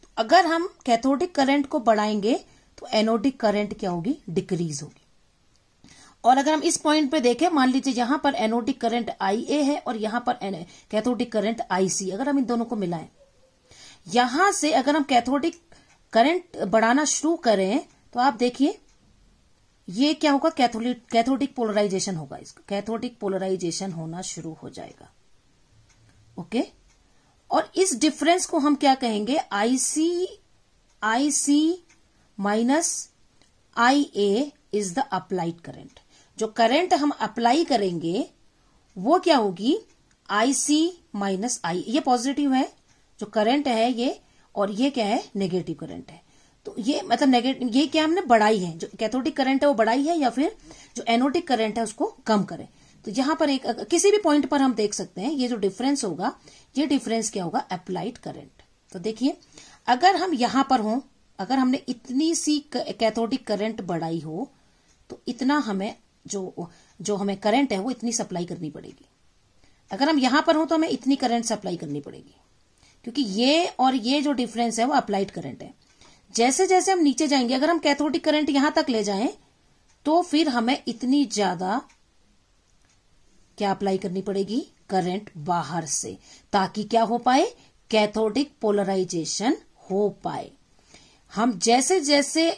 A: तो अगर हम कैथोटिक करंट को बढ़ाएंगे तो एनोटिक करंट क्या होगी डिक्रीज होगी और अगर हम इस पॉइंट पे देखें मान लीजिए यहां पर एनोटिक करंट आई ए है और यहां पर कैथोटिक करंट आईसी अगर हम इन दोनों को मिलाएं यहां से अगर हम कैथोटिक करंट बढ़ाना शुरू करें तो आप देखिए ये क्या होगा कैथोलिक कैथोडिक पोलराइजेशन होगा इसका कैथोडिक पोलराइजेशन होना शुरू हो जाएगा ओके और इस डिफरेंस को हम क्या कहेंगे IC IC minus I A is the applied current जो करंट हम अप्लाई करेंगे वो क्या होगी आईसी माइनस आई ये पॉजिटिव है जो करंट है ये और ये क्या है नेगेटिव करंट है तो ये मतलब नेगेटिव ये क्या हमने बढ़ाई है जो कैथोडिक करंट है वो बढ़ाई है या फिर जो एनोटिक करंट है उसको कम करें तो यहां पर एक किसी भी पॉइंट पर हम देख सकते हैं ये जो डिफरेंस होगा ये डिफरेंस क्या होगा अप्लाइड करंट तो देखिए अगर हम यहां पर हों अगर हमने इतनी सी कैथोडिक करंट बढ़ाई हो तो इतना हमें जो जो हमें करंट है वो इतनी सप्लाई करनी पड़ेगी अगर हम यहां पर हों तो हमें इतनी करंट सप्लाई करनी पड़ेगी क्योंकि ये और ये जो डिफरेंस है वो अप्लाइड करंट है जैसे जैसे हम नीचे जाएंगे अगर हम कैथोडिक करंट यहां तक ले जाएं तो फिर हमें इतनी ज्यादा क्या अप्लाई करनी पड़ेगी करंट बाहर से ताकि क्या हो पाए कैथोडिक पोलराइजेशन हो पाए हम जैसे जैसे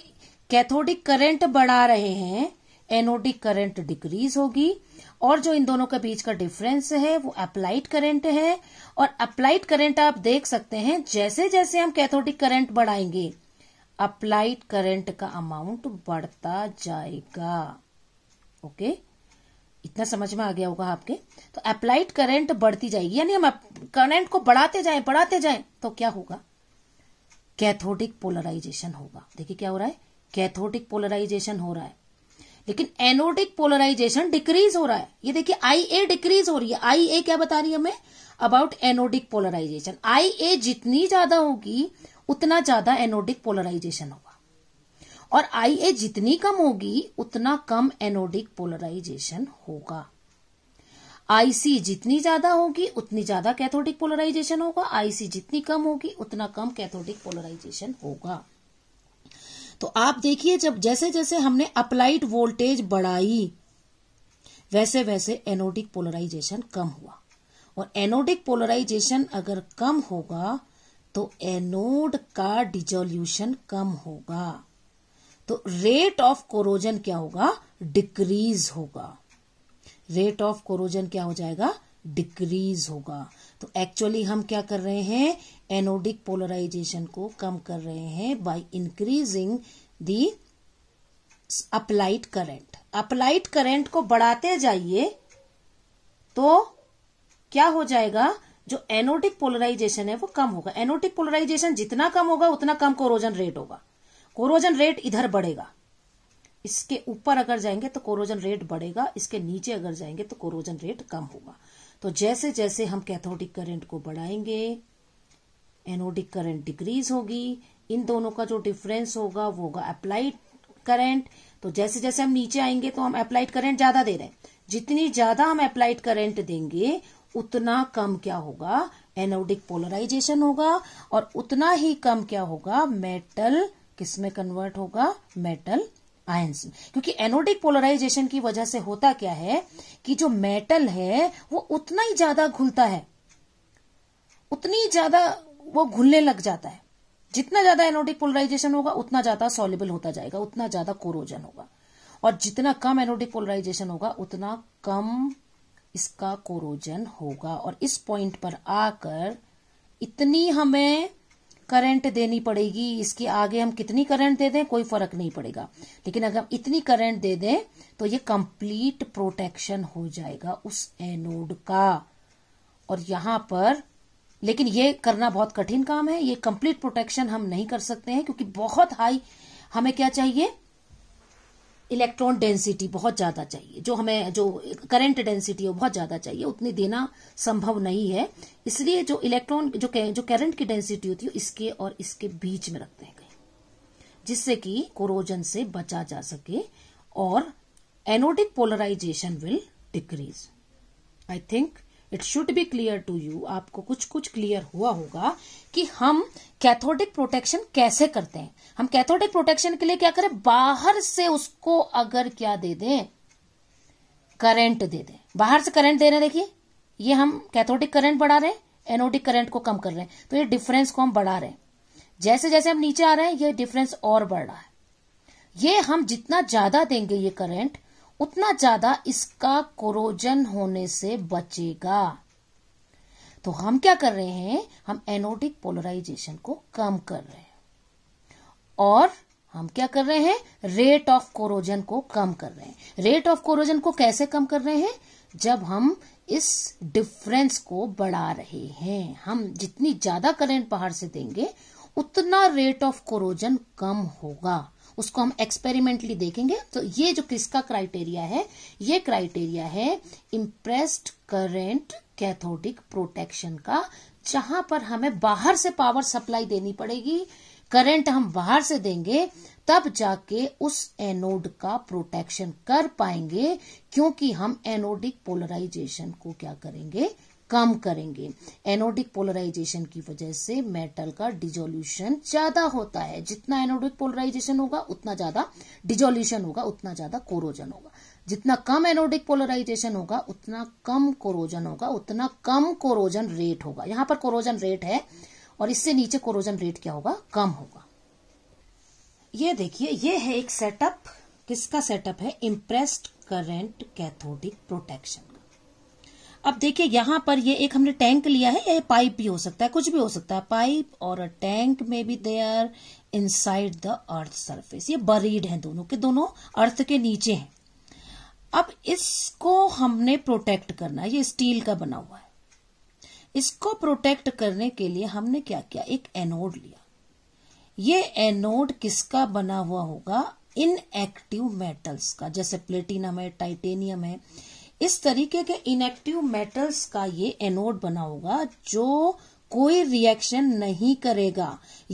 A: कैथोडिक करंट बढ़ा रहे हैं एनोडिक करंट डिक्रीज होगी और जो इन दोनों के बीच का डिफरेंस है वो अप्लाइड करंट है और अप्लाइड करंट आप देख सकते हैं जैसे जैसे हम कैथोडिक करंट बढ़ाएंगे अप्लाइड करंट का अमाउंट बढ़ता जाएगा ओके okay? इतना समझ में आ गया होगा आपके तो अप्लाइड करंट बढ़ती जाएगी यानी हम करंट को बढ़ाते जाए बढ़ाते जाए तो क्या होगा कैथोडिक पोलराइजेशन होगा देखिए क्या हो रहा है कैथोडिक पोलराइजेशन हो रहा है लेकिन एनोडिक पोलराइजेशन डिक्रीज हो रहा है ये देखिए आई ए डिक्रीज हो रही है आई ए क्या बता रही है हमें about anodic polarization I A जितनी ज्यादा होगी उतना ज्यादा एनोडिक पोलराइजेशन होगा और आई ए जितनी कम होगी उतना कम एनोडिक पोलराइजेशन होगा आईसी जितनी ज्यादा होगी उतनी ज्यादा कैथोडिक पोलराइजेशन होगा आईसी जितनी कम होगी उतना कम कैथोडिक पोलराइजेशन होगा तो आप देखिए जब जैसे जैसे हमने अप्लाइड वोल्टेज बढ़ाई वैसे वैसे एनोडिक पोलराइजेशन कम हुआ और एनोडिक पोलराइजेशन अगर कम होगा तो एनोड का डिजोल्यूशन कम होगा तो रेट ऑफ कोरोजन क्या होगा डिक्रीज होगा रेट ऑफ कोरोजन क्या हो जाएगा डिक्रीज होगा तो एक्चुअली हम क्या कर रहे हैं एनोडिक पोलराइजेशन को कम कर रहे हैं by increasing the applied current applied current को बढ़ाते जाइए तो क्या हो जाएगा जो एनोटिक पोलराइजेशन है वो कम होगा एनोटिक पोलराइजेशन जितना कम होगा उतना कम कोरोजन रेट होगा कोरोजन रेट इधर बढ़ेगा इसके ऊपर अगर जाएंगे तो कोरोजन रेट बढ़ेगा इसके नीचे अगर जाएंगे तो कोरोजन रेट कम होगा तो जैसे जैसे हम कैथोडिक करंट को बढ़ाएंगे एनोडिक करंट डिक्रीज होगी इन दोनों का जो डिफरेंस होगा वो होगा अप्लाइड करंट तो जैसे जैसे हम नीचे आएंगे तो हम अप्लाइड करंट ज्यादा दे रहे हैं जितनी ज्यादा हम अप्लाइड करंट देंगे उतना कम क्या होगा एनोडिक पोलराइजेशन होगा और उतना ही कम क्या होगा मेटल किसमें कन्वर्ट होगा मेटल आयंस में क्योंकि एनोडिक पोलराइजेशन की वजह से होता क्या है कि जो मेटल है वो उतना ही ज्यादा घुलता है उतनी ज्यादा वो घुलने लग जाता है जितना ज्यादा एनोडिक पोलराइजेशन होगा उतना ज्यादा सॉलिबल होता जाएगा उतना ज्यादा कोरोजन होगा और जितना कम एनोडिक पोलराइजेशन होगा उतना कम इसका कोरोजन होगा और इस पॉइंट पर आकर इतनी हमें करंट देनी पड़ेगी इसके आगे हम कितनी करंट दे दें कोई फर्क नहीं पड़ेगा लेकिन अगर हम इतनी करंट दे दें तो ये कंप्लीट प्रोटेक्शन हो जाएगा उस एनोड का और यहां पर लेकिन ये करना बहुत कठिन काम है ये कंप्लीट प्रोटेक्शन हम नहीं कर सकते हैं क्योंकि बहुत हाई हमें क्या चाहिए इलेक्ट्रॉन डेंसिटी बहुत ज़्यादा चाहिए जो हमें जो करंट डेंसिटी है बहुत ज़्यादा चाहिए उतनी देना संभव नहीं है इसलिए जो इलेक्ट्रॉन जो जो करंट की डेंसिटी होती है इसके और इसके बीच में रखते हैं कहीं जिससे कि कोरोजन से बचा जा सके और anodic polarization will decrease I think it should be clear to you आपको कुछ कुछ क्लियर हुआ होगा कि हम कैथोडिक प्रोटेक्शन कैसे करते हैं हम कैथोडिक प्रोटेक्शन के लिए क्या करें बाहर से उसको अगर क्या दे दें करंट दे दें बाहर से करंट दे रहे हैं देखिए ये हम कैथोडिक करंट बढ़ा रहे हैं एनोडिक करंट को कम कर रहे हैं तो ये डिफरेंस को हम बढ़ा रहे हैं जैसे जैसे हम नीचे आ रहे हैं ये डिफरेंस और बढ़ रहा है ये हम जितना ज्यादा देंगे ये करंट उतना ज्यादा इसका कोरोजन होने से बचेगा तो हम क्या कर रहे हैं हम एनोडिक पोलराइजेशन को कम कर रहे हैं और हम क्या कर रहे हैं रेट ऑफ कोरोजन को कम कर रहे हैं रेट ऑफ कोरोजन को कैसे कम कर रहे हैं जब हम इस डिफरेंस को बढ़ा रहे हैं हम जितनी ज्यादा करंट बाहर से देंगे उतना रेट ऑफ कोरोजन कम होगा उसको हम एक्सपेरिमेंटली देखेंगे तो ये जो किसका क्राइटेरिया है ये क्राइटेरिया है इम्प्रेस्ड करेंट कैथोडिक प्रोटेक्शन का जहां पर हमें बाहर से पावर सप्लाई देनी पड़ेगी करंट हम बाहर से देंगे तब जाके उस एनोड का प्रोटेक्शन कर पाएंगे क्योंकि हम एनोडिक पोलराइजेशन को क्या करेंगे कम करेंगे एनोडिक पोलराइजेशन की वजह से मेटल का डिजोल्यूशन ज्यादा होता है जितना एनोडिक पोलराइजेशन होगा उतना ज्यादा डिजोल्यूशन होगा उतना ज्यादा कोरोजन होगा जितना कम एनोडिक पोलराइजेशन होगा उतना कम कोरोजन होगा उतना कम कोरोजन रेट होगा यहां पर कोरोजन रेट है और इससे नीचे कोरोजन रेट क्या होगा कम होगा ये देखिए ये है एक सेटअप किसका सेटअप है इम्प्रेस्ड करेंट कैथोडिक प्रोटेक्शन अब देखिए यहां पर ये एक हमने टैंक लिया है यह पाइप भी हो सकता है कुछ भी हो सकता है पाइप और अ टैंक में भी they are inside the earth surface ये बरीड है दोनों के दोनों अर्थ के नीचे हैं अब इसको हमने प्रोटेक्ट करना है ये स्टील का बना हुआ है इसको प्रोटेक्ट करने के लिए हमने क्या किया एक एनोड लिया ये एनोड किसका बना हुआ होगा इनएक्टिव मेटल्स का जैसे प्लेटिनम है टाइटेनियम है इस तरीके के इनएक्टिव मेटल्स का ये एनोड बना होगा जो कोई रिएक्शन नहीं करेगा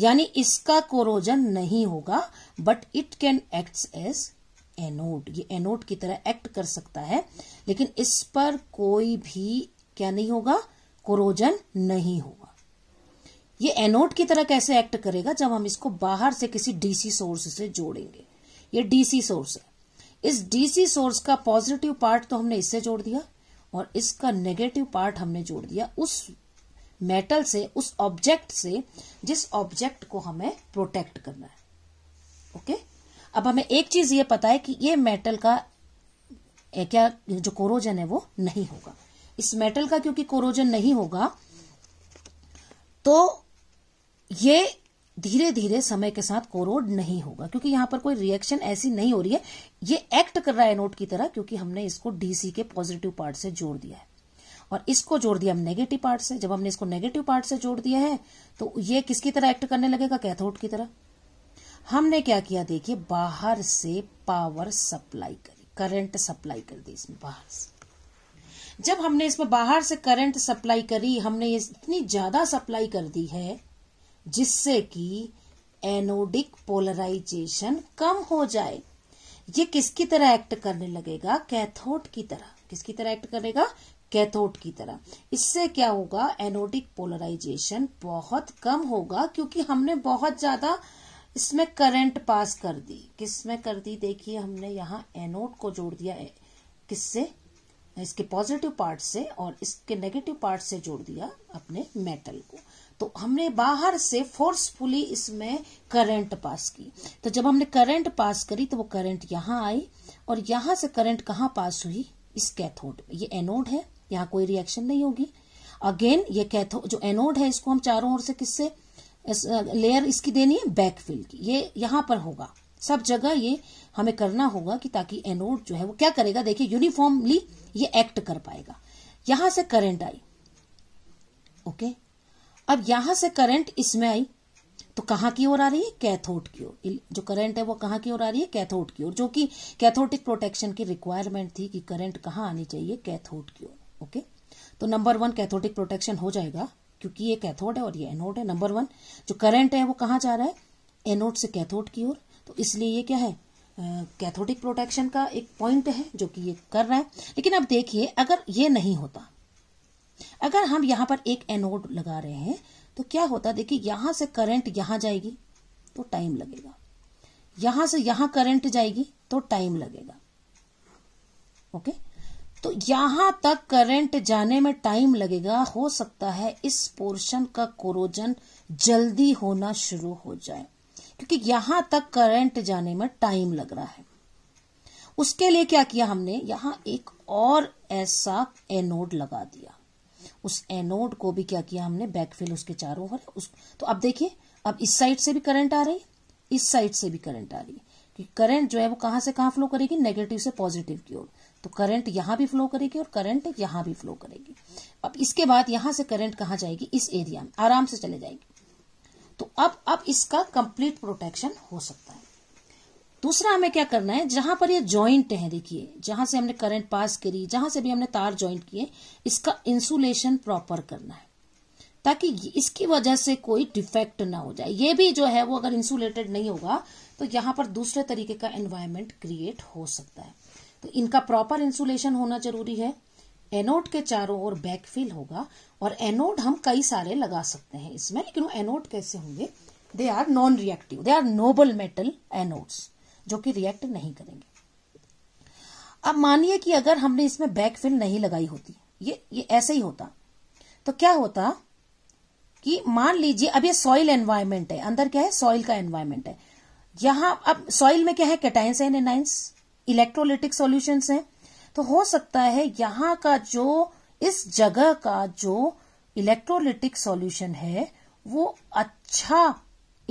A: यानी इसका कोरोजन नहीं होगा but it can act as anode ये एनोड की तरह एक्ट कर सकता है लेकिन इस पर कोई भी क्या नहीं होगा कोरोजन नहीं होगा ये एनोड की तरह कैसे एक्ट करेगा जब हम इसको बाहर से किसी डीसी सोर्स से जोड़ेंगे ये डीसी सोर्स है इस डीसी सोर्स का पॉजिटिव पार्ट तो हमने इससे जोड़ दिया और इसका नेगेटिव पार्ट हमने जोड़ दिया उस मेटल से उस ऑब्जेक्ट से जिस ऑब्जेक्ट को हमें प्रोटेक्ट करना है ओके अब हमें एक चीज ये पता है कि ये मेटल का क्या जो कोरोजन है वो नहीं होगा इस मेटल का क्योंकि कोरोजन नहीं होगा तो ये धीरे धीरे समय के साथ कोरोड नहीं होगा क्योंकि यहां पर कोई रिएक्शन ऐसी नहीं हो रही है ये एक्ट कर रहा है नोट की तरह क्योंकि हमने इसको डीसी के पॉजिटिव पार्ट से जोड़ दिया है और इसको जोड़ दिया हम नेगेटिव पार्ट से जब हमने इसको नेगेटिव पार्ट से जोड़ दिया है तो ये किसकी तरह एक्ट करने लगेगा कैथोड की तरह हमने क्या किया देखिए बाहर से पावर सप्लाई करी करंट सप्लाई कर दी इसमें बाहर से जब हमने इसमें बाहर से करंट सप्लाई करी हमने ये इतनी ज्यादा सप्लाई कर दी है जिससे कि एनोडिक पोलराइजेशन कम हो जाए ये किसकी तरह एक्ट करने लगेगा कैथोड की तरह किसकी तरह एक्ट करेगा कैथोड की तरह इससे क्या होगा एनोडिक पोलराइजेशन बहुत कम होगा क्योंकि हमने बहुत ज्यादा इसमें करंट पास कर दी किस में कर दी देखिए हमने यहाँ एनोड को जोड़ दिया है किससे इसके पॉजिटिव पार्ट से और इसके नेगेटिव पार्ट से जोड़ दिया अपने मेटल को तो हमने बाहर से फोर्सफुली इसमें करंट पास की तो जब हमने करंट पास करी तो वो करंट यहां आई और यहां से करंट कहा पास हुई इस कैथोड ये एनोड है यहां कोई रिएक्शन नहीं होगी अगेन ये कैथोड जो एनोड है इसको हम चारों ओर से किससे लेयर इसकी देनी है बैकफिल की ये यहां पर होगा सब जगह ये हमें करना होगा कि ताकि एनोड जो है वो क्या करेगा देखिए यूनिफॉर्मली ये एक्ट कर पाएगा यहां से करंट आई ओके अब यहां से करंट इसमें आई तो कहां की ओर आ रही है कैथोड की ओर जो करंट है वो कहां की ओर आ रही है कैथोड की ओर जो कि कैथोटिक प्रोटेक्शन की रिक्वायरमेंट थी कि करंट कहां आनी चाहिए कैथोड की ओर ओके तो नंबर वन कैथोटिक प्रोटेक्शन हो जाएगा क्योंकि ये कैथोड है और ये एनोड है नंबर वन जो करंट है वो कहां जा रहा है एनोड से कैथोड की ओर तो इसलिए ये क्या है कैथोडिक प्रोटेक्शन का एक पॉइंट है जो कि ये कर रहा है लेकिन अब देखिए अगर ये नहीं होता अगर हम यहां पर एक एनोड लगा रहे हैं तो क्या होता देखिए यहां से करंट यहां जाएगी तो टाइम लगेगा यहां से यहां करंट जाएगी तो टाइम लगेगा ओके तो यहां तक करंट जाने में टाइम लगेगा हो सकता है इस पोर्शन का कोरोजन जल्दी होना शुरू हो जाए क्योंकि यहां तक करंट जाने में टाइम लग रहा है उसके लिए क्या किया हमने यहां एक और ऐसा एनोड लगा दिया उस एनोड को भी क्या किया हमने बैकफिल उसके चारों ओर उस तो अब देखिए अब इस साइड से भी करंट आ रही है इस साइड से भी करंट आ रही है कि करंट जो है वो कहां से कहां फ्लो करेगी नेगेटिव से पॉजिटिव की ओर तो करंट यहां भी फ्लो करेगी और करंट यहां भी फ्लो करेगी अब इसके बाद यहां से करंट कहां जाएगी इस एरिया में आराम से चले जाएगी तो अब अब इसका कंप्लीट प्रोटेक्शन हो सकता है दूसरा हमें क्या करना है जहां पर ये ज्वाइंट है देखिए जहां से हमने करंट पास करी जहां से भी हमने तार ज्वाइंट किए इसका इंसुलेशन प्रॉपर करना है ताकि इसकी वजह से कोई डिफेक्ट ना हो जाए ये भी जो है वो अगर इंसुलेटेड नहीं होगा तो यहाँ पर दूसरे तरीके का एनवायरमेंट क्रिएट हो सकता है तो इनका प्रॉपर इंसुलेशन होना जरूरी है एनोड के चारों ओर बैकफिल होगा और एनोड हम कई सारे लगा सकते हैं इसमें लेकिन वो एनोड कैसे होंगे they are non reactive they are noble metal anodes जो कि रिएक्ट नहीं करेंगे अब मानिए कि अगर हमने इसमें बैकफिल नहीं लगाई होती ये ये ऐसे ही होता तो क्या होता कि मान लीजिए अब ये सॉइल एनवायरमेंट है अंदर क्या है सॉइल का एनवायरमेंट है यहां अब सॉइल में क्या है cations and anions electrolytic solution है तो हो सकता है यहां का जो इस जगह का जो इलेक्ट्रोलिटिक सॉल्यूशन है वो अच्छा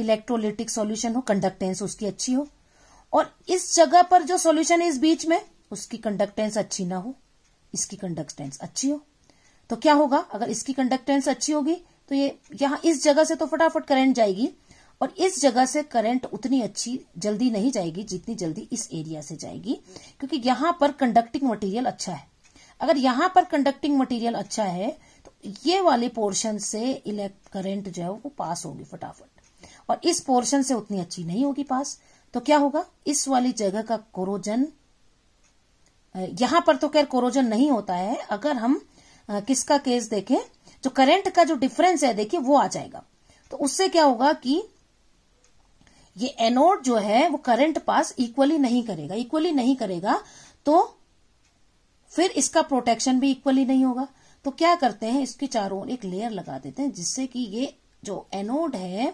A: इलेक्ट्रोलिटिक सॉल्यूशन हो कंडक्टेंस उसकी अच्छी हो और इस जगह पर जो सॉल्यूशन है इस बीच में उसकी कंडक्टेंस अच्छी ना हो इसकी कंडक्टेंस अच्छी हो तो क्या होगा अगर इसकी कंडक्टेंस अच्छी होगी तो ये यहाँ इस जगह से तो फटाफट करंट जाएगी और इस जगह से करंट उतनी अच्छी जल्दी नहीं जाएगी जितनी जल्दी इस एरिया से जाएगी क्योंकि यहां पर कंडक्टिंग मटेरियल अच्छा है अगर यहां पर कंडक्टिंग मटेरियल अच्छा है तो ये वाले पोर्शन से इलेक्ट करेंट जो है वो पास होगी फटाफट और इस पोर्शन से उतनी अच्छी नहीं होगी पास तो क्या होगा इस वाली जगह का कोरोजन यहां पर तो खैर कोरोजन नहीं होता है अगर हम किसका केस देखें जो करंट का जो डिफरेंस है देखिए वो आ जाएगा तो उससे क्या होगा कि ये एनोड जो है वो करंट पास इक्वली नहीं करेगा इक्वली नहीं करेगा तो फिर इसका प्रोटेक्शन भी इक्वली नहीं होगा तो क्या करते हैं इसके चारों ओर एक लेयर लगा देते हैं जिससे कि ये जो एनोड है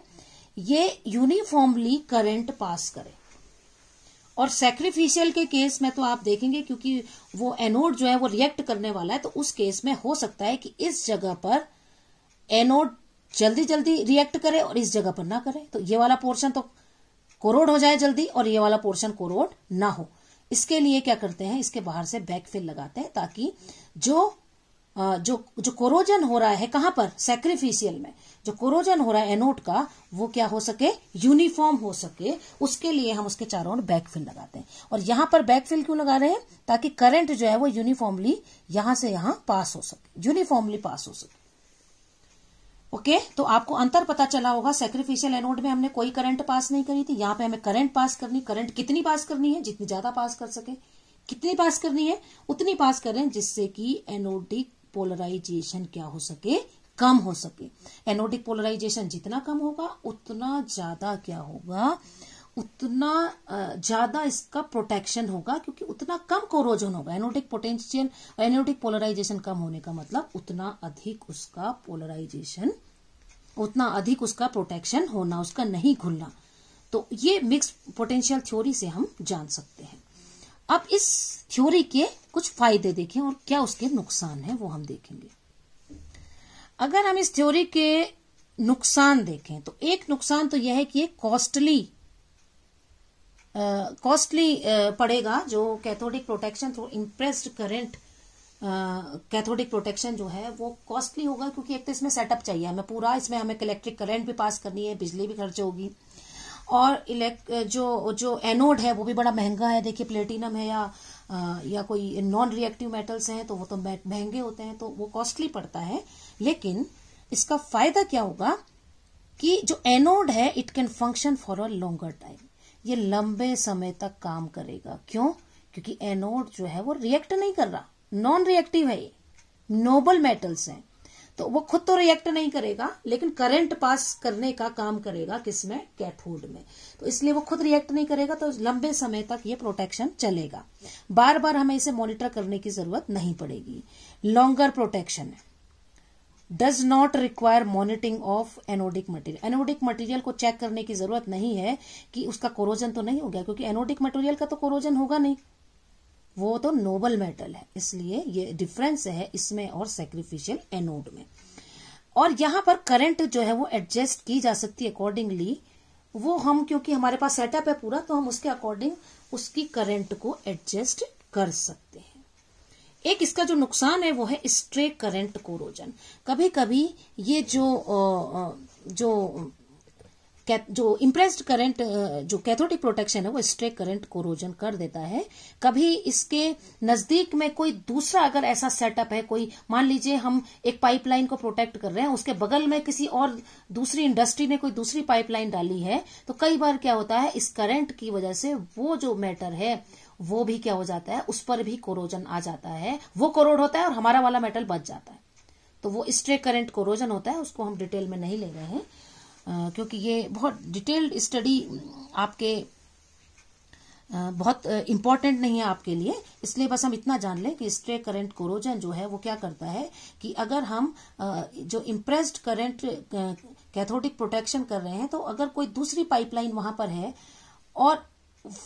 A: ये यूनिफॉर्मली करंट पास करे और सेक्रीफिशियल के केस में तो आप देखेंगे क्योंकि वो एनोड जो है वो रिएक्ट करने वाला है तो उस केस में हो सकता है कि इस जगह पर एनोड जल्दी जल्दी रिएक्ट करे और इस जगह पर ना करे तो ये वाला पोर्शन तो कोरोड हो जाए जल्दी और ये वाला पोर्शन कोरोड ना हो इसके लिए क्या करते हैं इसके बाहर से बैकफिल लगाते हैं ताकि जो जो जो कोरोजन हो रहा है कहां पर सेक्रीफिशियल में जो कोरोजन हो रहा है एनोट का वो क्या हो सके यूनिफॉर्म हो सके उसके लिए हम उसके चारों ओर बैकफिल लगाते हैं और यहां पर बैकफिल क्यों लगा रहे हैं ताकि करंट जो है वो यूनिफॉर्मली यहां से यहां पास हो सके यूनिफॉर्मली पास हो सके ओके okay, तो आपको अंतर पता चला होगा सेक्रीफिशियल एनोड में हमने कोई करंट पास नहीं करी थी यहां पे हमें करंट पास करनी करंट कितनी पास करनी है जितनी ज्यादा पास कर सके कितनी पास करनी है उतनी पास करें जिससे कि एनोडिक पोलराइजेशन क्या हो सके कम हो सके एनोडिक पोलराइजेशन जितना कम होगा उतना ज्यादा क्या होगा उतना ज्यादा इसका प्रोटेक्शन होगा क्योंकि उतना कम कोरोजन होगा एनोटिक पोटेंशियल एनोटिक पोलराइजेशन कम होने का मतलब उतना अधिक उसका पोलराइजेशन उतना अधिक उसका प्रोटेक्शन होना उसका नहीं घुलना तो ये मिक्स पोटेंशियल थ्योरी से हम जान सकते हैं अब इस थ्योरी के कुछ फायदे देखें और क्या उसके नुकसान हैं वो हम देखेंगे अगर हम इस थ्योरी के नुकसान देखें तो एक नुकसान तो यह है कि ये कॉस्टली कॉस्टली पड़ेगा जो cathodic protection through impressed current cathodic protection जो है वो कॉस्टली होगा क्योंकि एक तो इसमें सेटअप चाहिए हमें पूरा इसमें हमें इलेक्ट्रिक करंट भी पास करनी है बिजली भी खर्च होगी और इलेक्ट जो जो एनोड है वो भी बड़ा महंगा है देखिए प्लेटिनम है या आ, या कोई नॉन रिएक्टिव मेटल्स हैं तो वो तो महंगे होते हैं तो वो कॉस्टली पड़ता है लेकिन इसका फायदा क्या होगा कि जो एनोड है it can function for a longer time ये लंबे समय तक काम करेगा क्यों क्योंकि एनोड जो है वो रिएक्ट नहीं कर रहा नॉन रिएक्टिव है ये नोबल मेटल्स हैं तो वो खुद तो रिएक्ट नहीं करेगा लेकिन करंट पास करने का काम करेगा किसमें कैथोड में तो इसलिए वो खुद रिएक्ट नहीं करेगा तो लंबे समय तक ये प्रोटेक्शन चलेगा बार बार हमें इसे मॉनिटर करने की जरूरत नहीं पड़ेगी longer protection does not require monitoring of anodic material anodic material को चेक करने की जरूरत नहीं है कि उसका कोरोजन तो नहीं हो गया क्योंकि एनोडिक मटेरियल का तो कोरोजन होगा नहीं वो तो नोबल मेटल है इसलिए ये डिफरेंस है इसमें और सेक्रीफिशियल एनोड में और यहां पर करंट जो है वो एडजस्ट की जा सकती है अकॉर्डिंगली वो हम क्योंकि हमारे पास सेटअप है पूरा तो हम उसके अकॉर्डिंग उसकी करंट को एडजस्ट कर सकते हैं एक इसका जो नुकसान है वो है स्ट्रे करंट कोरोजन कभी कभी ये जो जो जो इम्प्रेस्ड करंट जो कैथोडिक प्रोटेक्शन है वो स्ट्रे करंट कोरोजन कर देता है कभी इसके नजदीक में कोई दूसरा अगर ऐसा सेटअप है कोई मान लीजिए हम एक पाइपलाइन को प्रोटेक्ट कर रहे हैं उसके बगल में किसी और दूसरी इंडस्ट्री ने कोई दूसरी पाइपलाइन डाली है तो कई बार क्या होता है इस करंट की वजह से वो जो मैटर है वो भी क्या हो जाता है उस पर भी कोरोजन आ जाता है वो कोरोड होता है और हमारा वाला मेटल बच जाता है तो वो स्ट्रे करंट कोरोजन होता है उसको हम डिटेल में नहीं ले रहे हैं क्योंकि ये बहुत डिटेल्ड स्टडी आपके बहुत इम्पॉर्टेंट नहीं है आपके लिए इसलिए बस हम इतना जान लें कि स्ट्रे करंट कोरोजन जो है वो क्या करता है कि अगर हम जो इम्प्रेस्ड करंट कैथोडिक प्रोटेक्शन कर रहे हैं तो अगर कोई दूसरी पाइपलाइन वहां पर है और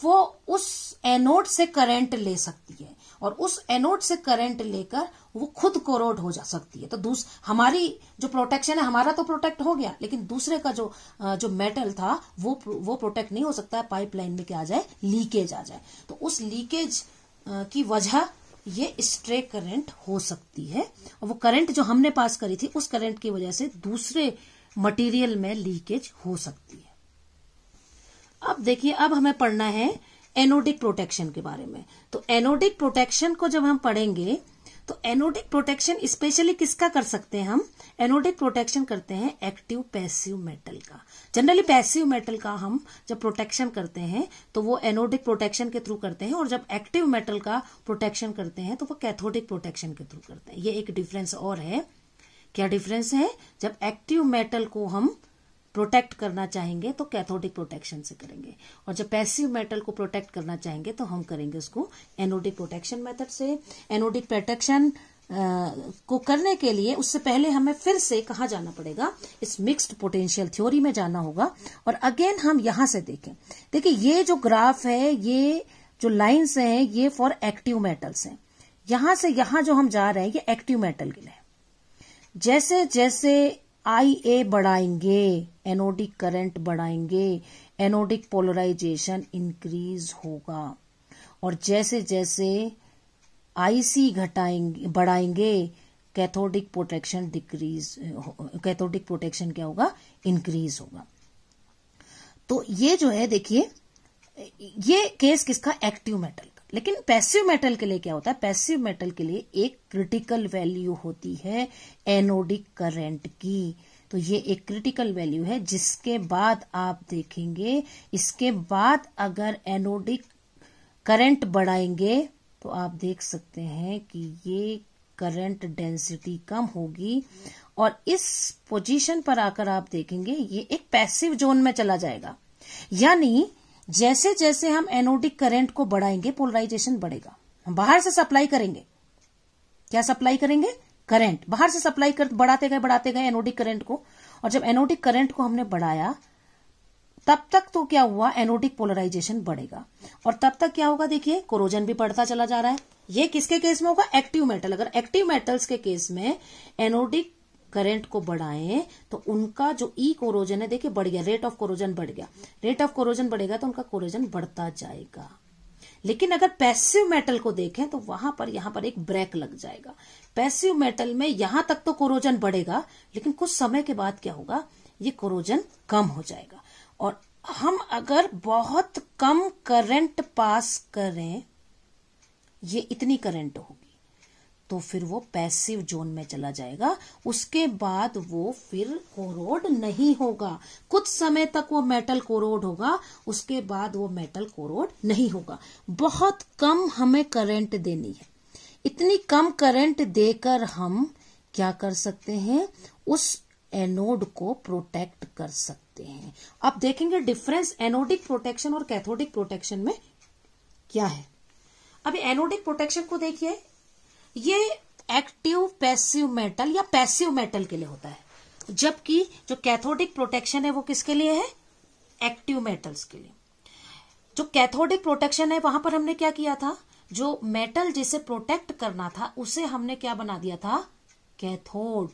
A: वो उस एनोड से करंट ले सकती है और उस एनोड से करंट लेकर वो खुद कोरोड हो जा सकती है तो दूस हमारी जो प्रोटेक्शन है हमारा तो प्रोटेक्ट हो गया लेकिन दूसरे का जो जो मेटल था वो वो प्रोटेक्ट नहीं हो सकता है पाइपलाइन में क्या आ जाए लीकेज आ जाए तो उस लीकेज की वजह ये स्ट्रे करंट हो सकती है और वो करंट जो हमने पास करी थी उस करंट की वजह से दूसरे मटेरियल में लीकेज हो सकती है अब देखिए अब हमें पढ़ना है एनोडिक प्रोटेक्शन के बारे में तो एनोडिक प्रोटेक्शन को जब हम पढ़ेंगे तो एनोडिक प्रोटेक्शन स्पेशली किसका कर सकते हैं हम एनोडिक प्रोटेक्शन करते हैं एक्टिव पैसिव मेटल का जनरली पैसिव मेटल का हम जब प्रोटेक्शन करते हैं तो वो एनोडिक प्रोटेक्शन के थ्रू करते हैं और जब एक्टिव मेटल का प्रोटेक्शन करते हैं तो वो कैथोडिक प्रोटेक्शन के थ्रू करते हैं ये एक डिफरेंस और है क्या डिफरेंस है जब एक्टिव मेटल को हम प्रोटेक्ट करना चाहेंगे तो कैथोडिक प्रोटेक्शन से करेंगे और जब पैसिव मेटल को प्रोटेक्ट करना चाहेंगे तो हम करेंगे उसको एनोडिक प्रोटेक्शन मेथड से एनोडिक प्रोटेक्शन को करने के लिए उससे पहले हमें फिर से कहा जाना पड़ेगा इस मिक्स्ड पोटेंशियल थ्योरी में जाना होगा और अगेन हम यहां से देखें देखिए ये जो ग्राफ है ये जो लाइन्स हैं ये फॉर एक्टिव मेटल्स हैं यहां से यहां जो हम जा रहे हैं ये एक्टिव मेटल के लिए जैसे जैसे आई ए बढ़ाएंगे एनोडिक करंट बढ़ाएंगे एनोडिक पोलराइजेशन इंक्रीज होगा और जैसे जैसे आईसी घटाएंगे बढ़ाएंगे cathodic protection decrease cathodic protection क्या होगा इंक्रीज होगा तो ये जो है देखिए ये केस किसका एक्टिव मेटल लेकिन पैसिव मेटल के लिए क्या होता है पैसिव मेटल के लिए एक क्रिटिकल वैल्यू होती है एनोडिक करंट की तो ये एक क्रिटिकल वैल्यू है जिसके बाद आप देखेंगे इसके बाद अगर एनोडिक करंट बढ़ाएंगे तो आप देख सकते हैं कि ये करंट डेंसिटी कम होगी और इस पोजीशन पर आकर आप देखेंगे ये एक पैसिव जोन में चला जाएगा यानी जैसे जैसे हम एनोडिक करंट को बढ़ाएंगे पोलराइजेशन बढ़ेगा हम बाहर से सप्लाई करेंगे क्या सप्लाई करेंगे करंट बाहर से सप्लाई कर बढ़ाते गए बढ़ाते गए एनोडिक करंट को और जब एनोडिक करंट को हमने बढ़ाया तब तक तो क्या हुआ एनोडिक पोलराइजेशन बढ़ेगा और तब तक क्या होगा देखिए कोरोजन भी बढ़ता चला जा रहा है ये किसके केस में होगा एक्टिव मेटल अगर एक्टिव मेटल्स के केस में एनोडिक करंट को बढ़ाएं तो उनका जो ई e कोरोजन है देखिए बढ़ गया रेट ऑफ कोरोजन बढ़ गया रेट ऑफ कोरोजन बढ़ेगा तो उनका कोरोजन बढ़ता जाएगा लेकिन अगर पैसिव मेटल को देखें तो वहां पर यहां पर एक ब्रेक लग जाएगा पैसिव मेटल में यहां तक तो कोरोजन बढ़ेगा लेकिन कुछ समय के बाद क्या होगा ये कोरोजन कम हो जाएगा और हम अगर बहुत कम करंट पास करें ये इतनी करंट होगी तो फिर वो पैसिव जोन में चला जाएगा उसके बाद वो फिर कोरोड नहीं होगा कुछ समय तक वो मेटल कोरोड होगा उसके बाद वो मेटल कोरोड नहीं होगा बहुत कम हमें करंट देनी है इतनी कम करंट देकर हम क्या कर सकते हैं उस एनोड को प्रोटेक्ट कर सकते हैं आप देखेंगे डिफरेंस एनोडिक प्रोटेक्शन और कैथोडिक प्रोटेक्शन में क्या है अभी एनोडिक प्रोटेक्शन को देखिए ये एक्टिव पैसिव मेटल या पैसिव मेटल के लिए होता है जबकि जो कैथोडिक प्रोटेक्शन है वो किसके लिए है एक्टिव मेटल्स के लिए जो कैथोडिक प्रोटेक्शन है वहां पर हमने क्या किया था जो मेटल जिसे प्रोटेक्ट करना था उसे हमने क्या बना दिया था कैथोड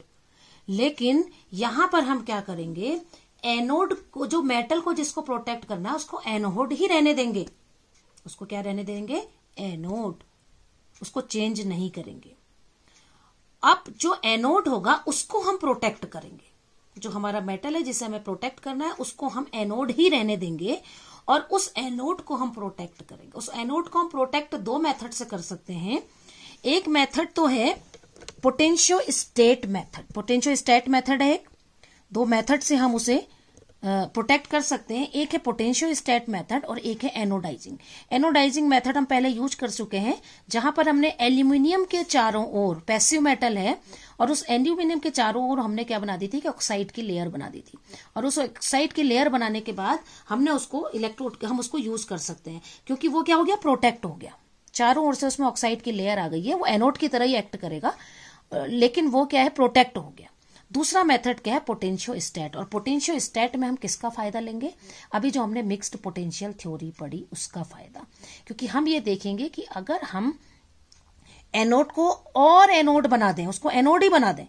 A: लेकिन यहां पर हम क्या करेंगे एनोड को जो मेटल को जिसको प्रोटेक्ट करना है उसको एनोड ही रहने देंगे उसको क्या रहने देंगे एनोड उसको चेंज नहीं करेंगे अब जो एनोड होगा उसको हम प्रोटेक्ट करेंगे जो हमारा मेटल है जिसे हमें प्रोटेक्ट करना है उसको हम एनोड ही रहने देंगे और उस एनोड को हम प्रोटेक्ट करेंगे उस एनोड को हम प्रोटेक्ट दो मेथड से कर सकते हैं एक मेथड तो है potentiostat method potentiostat method है दो मेथड से हम उसे प्रोटेक्ट कर सकते हैं एक है पोटेंशियो स्टेट मेथड और एक है एनोडाइजिंग एनोडाइजिंग मेथड हम पहले यूज कर चुके हैं जहां पर हमने एल्यूमिनियम के चारों ओर पैसिव मेटल है और उस एल्यूमिनियम के चारों ओर हमने क्या बना दी थी कि ऑक्साइड की लेयर बना दी थी और उस ऑक्साइड की लेयर बनाने के बाद हमने उसको इलेक्ट्रोड हम उसको यूज कर सकते हैं क्योंकि वो क्या हो गया प्रोटेक्ट हो गया चारों ओर से उसमें ऑक्साइड की लेयर आ गई है वो एनोड की तरह ही एक्ट करेगा लेकिन वो क्या है प्रोटेक्ट हो गया दूसरा मेथड क्या है पोटेंशियो स्टेट और पोटेंशियो स्टेट में हम किसका फायदा लेंगे अभी जो हमने मिक्स्ड पोटेंशियल थ्योरी पढ़ी उसका फायदा क्योंकि हम ये देखेंगे कि अगर हम एनोड को और एनोड बना दें उसको एनोड ही बना दें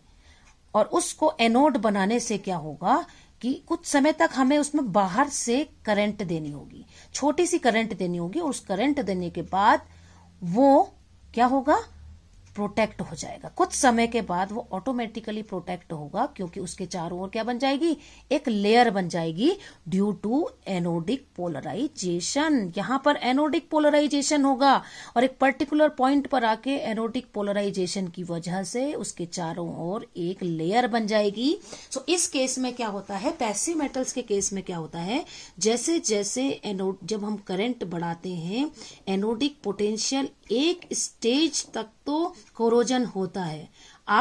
A: और उसको एनोड बनाने से क्या होगा कि कुछ समय तक हमें उसमें बाहर से करंट देनी होगी छोटी सी करंट देनी होगी और उस करंट देने के बाद वो क्या होगा प्रोटेक्ट हो जाएगा कुछ समय के बाद वो ऑटोमेटिकली प्रोटेक्ट होगा क्योंकि उसके चारों ओर क्या बन जाएगी एक लेयर बन जाएगी ड्यू टू एनोडिक पोलराइजेशन यहां पर एनोडिक पोलराइजेशन होगा और एक पर्टिकुलर पॉइंट पर आके एनोडिक पोलराइजेशन की वजह से उसके चारों ओर एक लेयर बन जाएगी सो so, इस केस में क्या होता है पैसे मेटल्स के केस में क्या होता है जैसे जैसे एनोड जब हम करेंट बढ़ाते हैं एनोडिक पोटेंशियल एक स्टेज तक तो कोरोजन होता है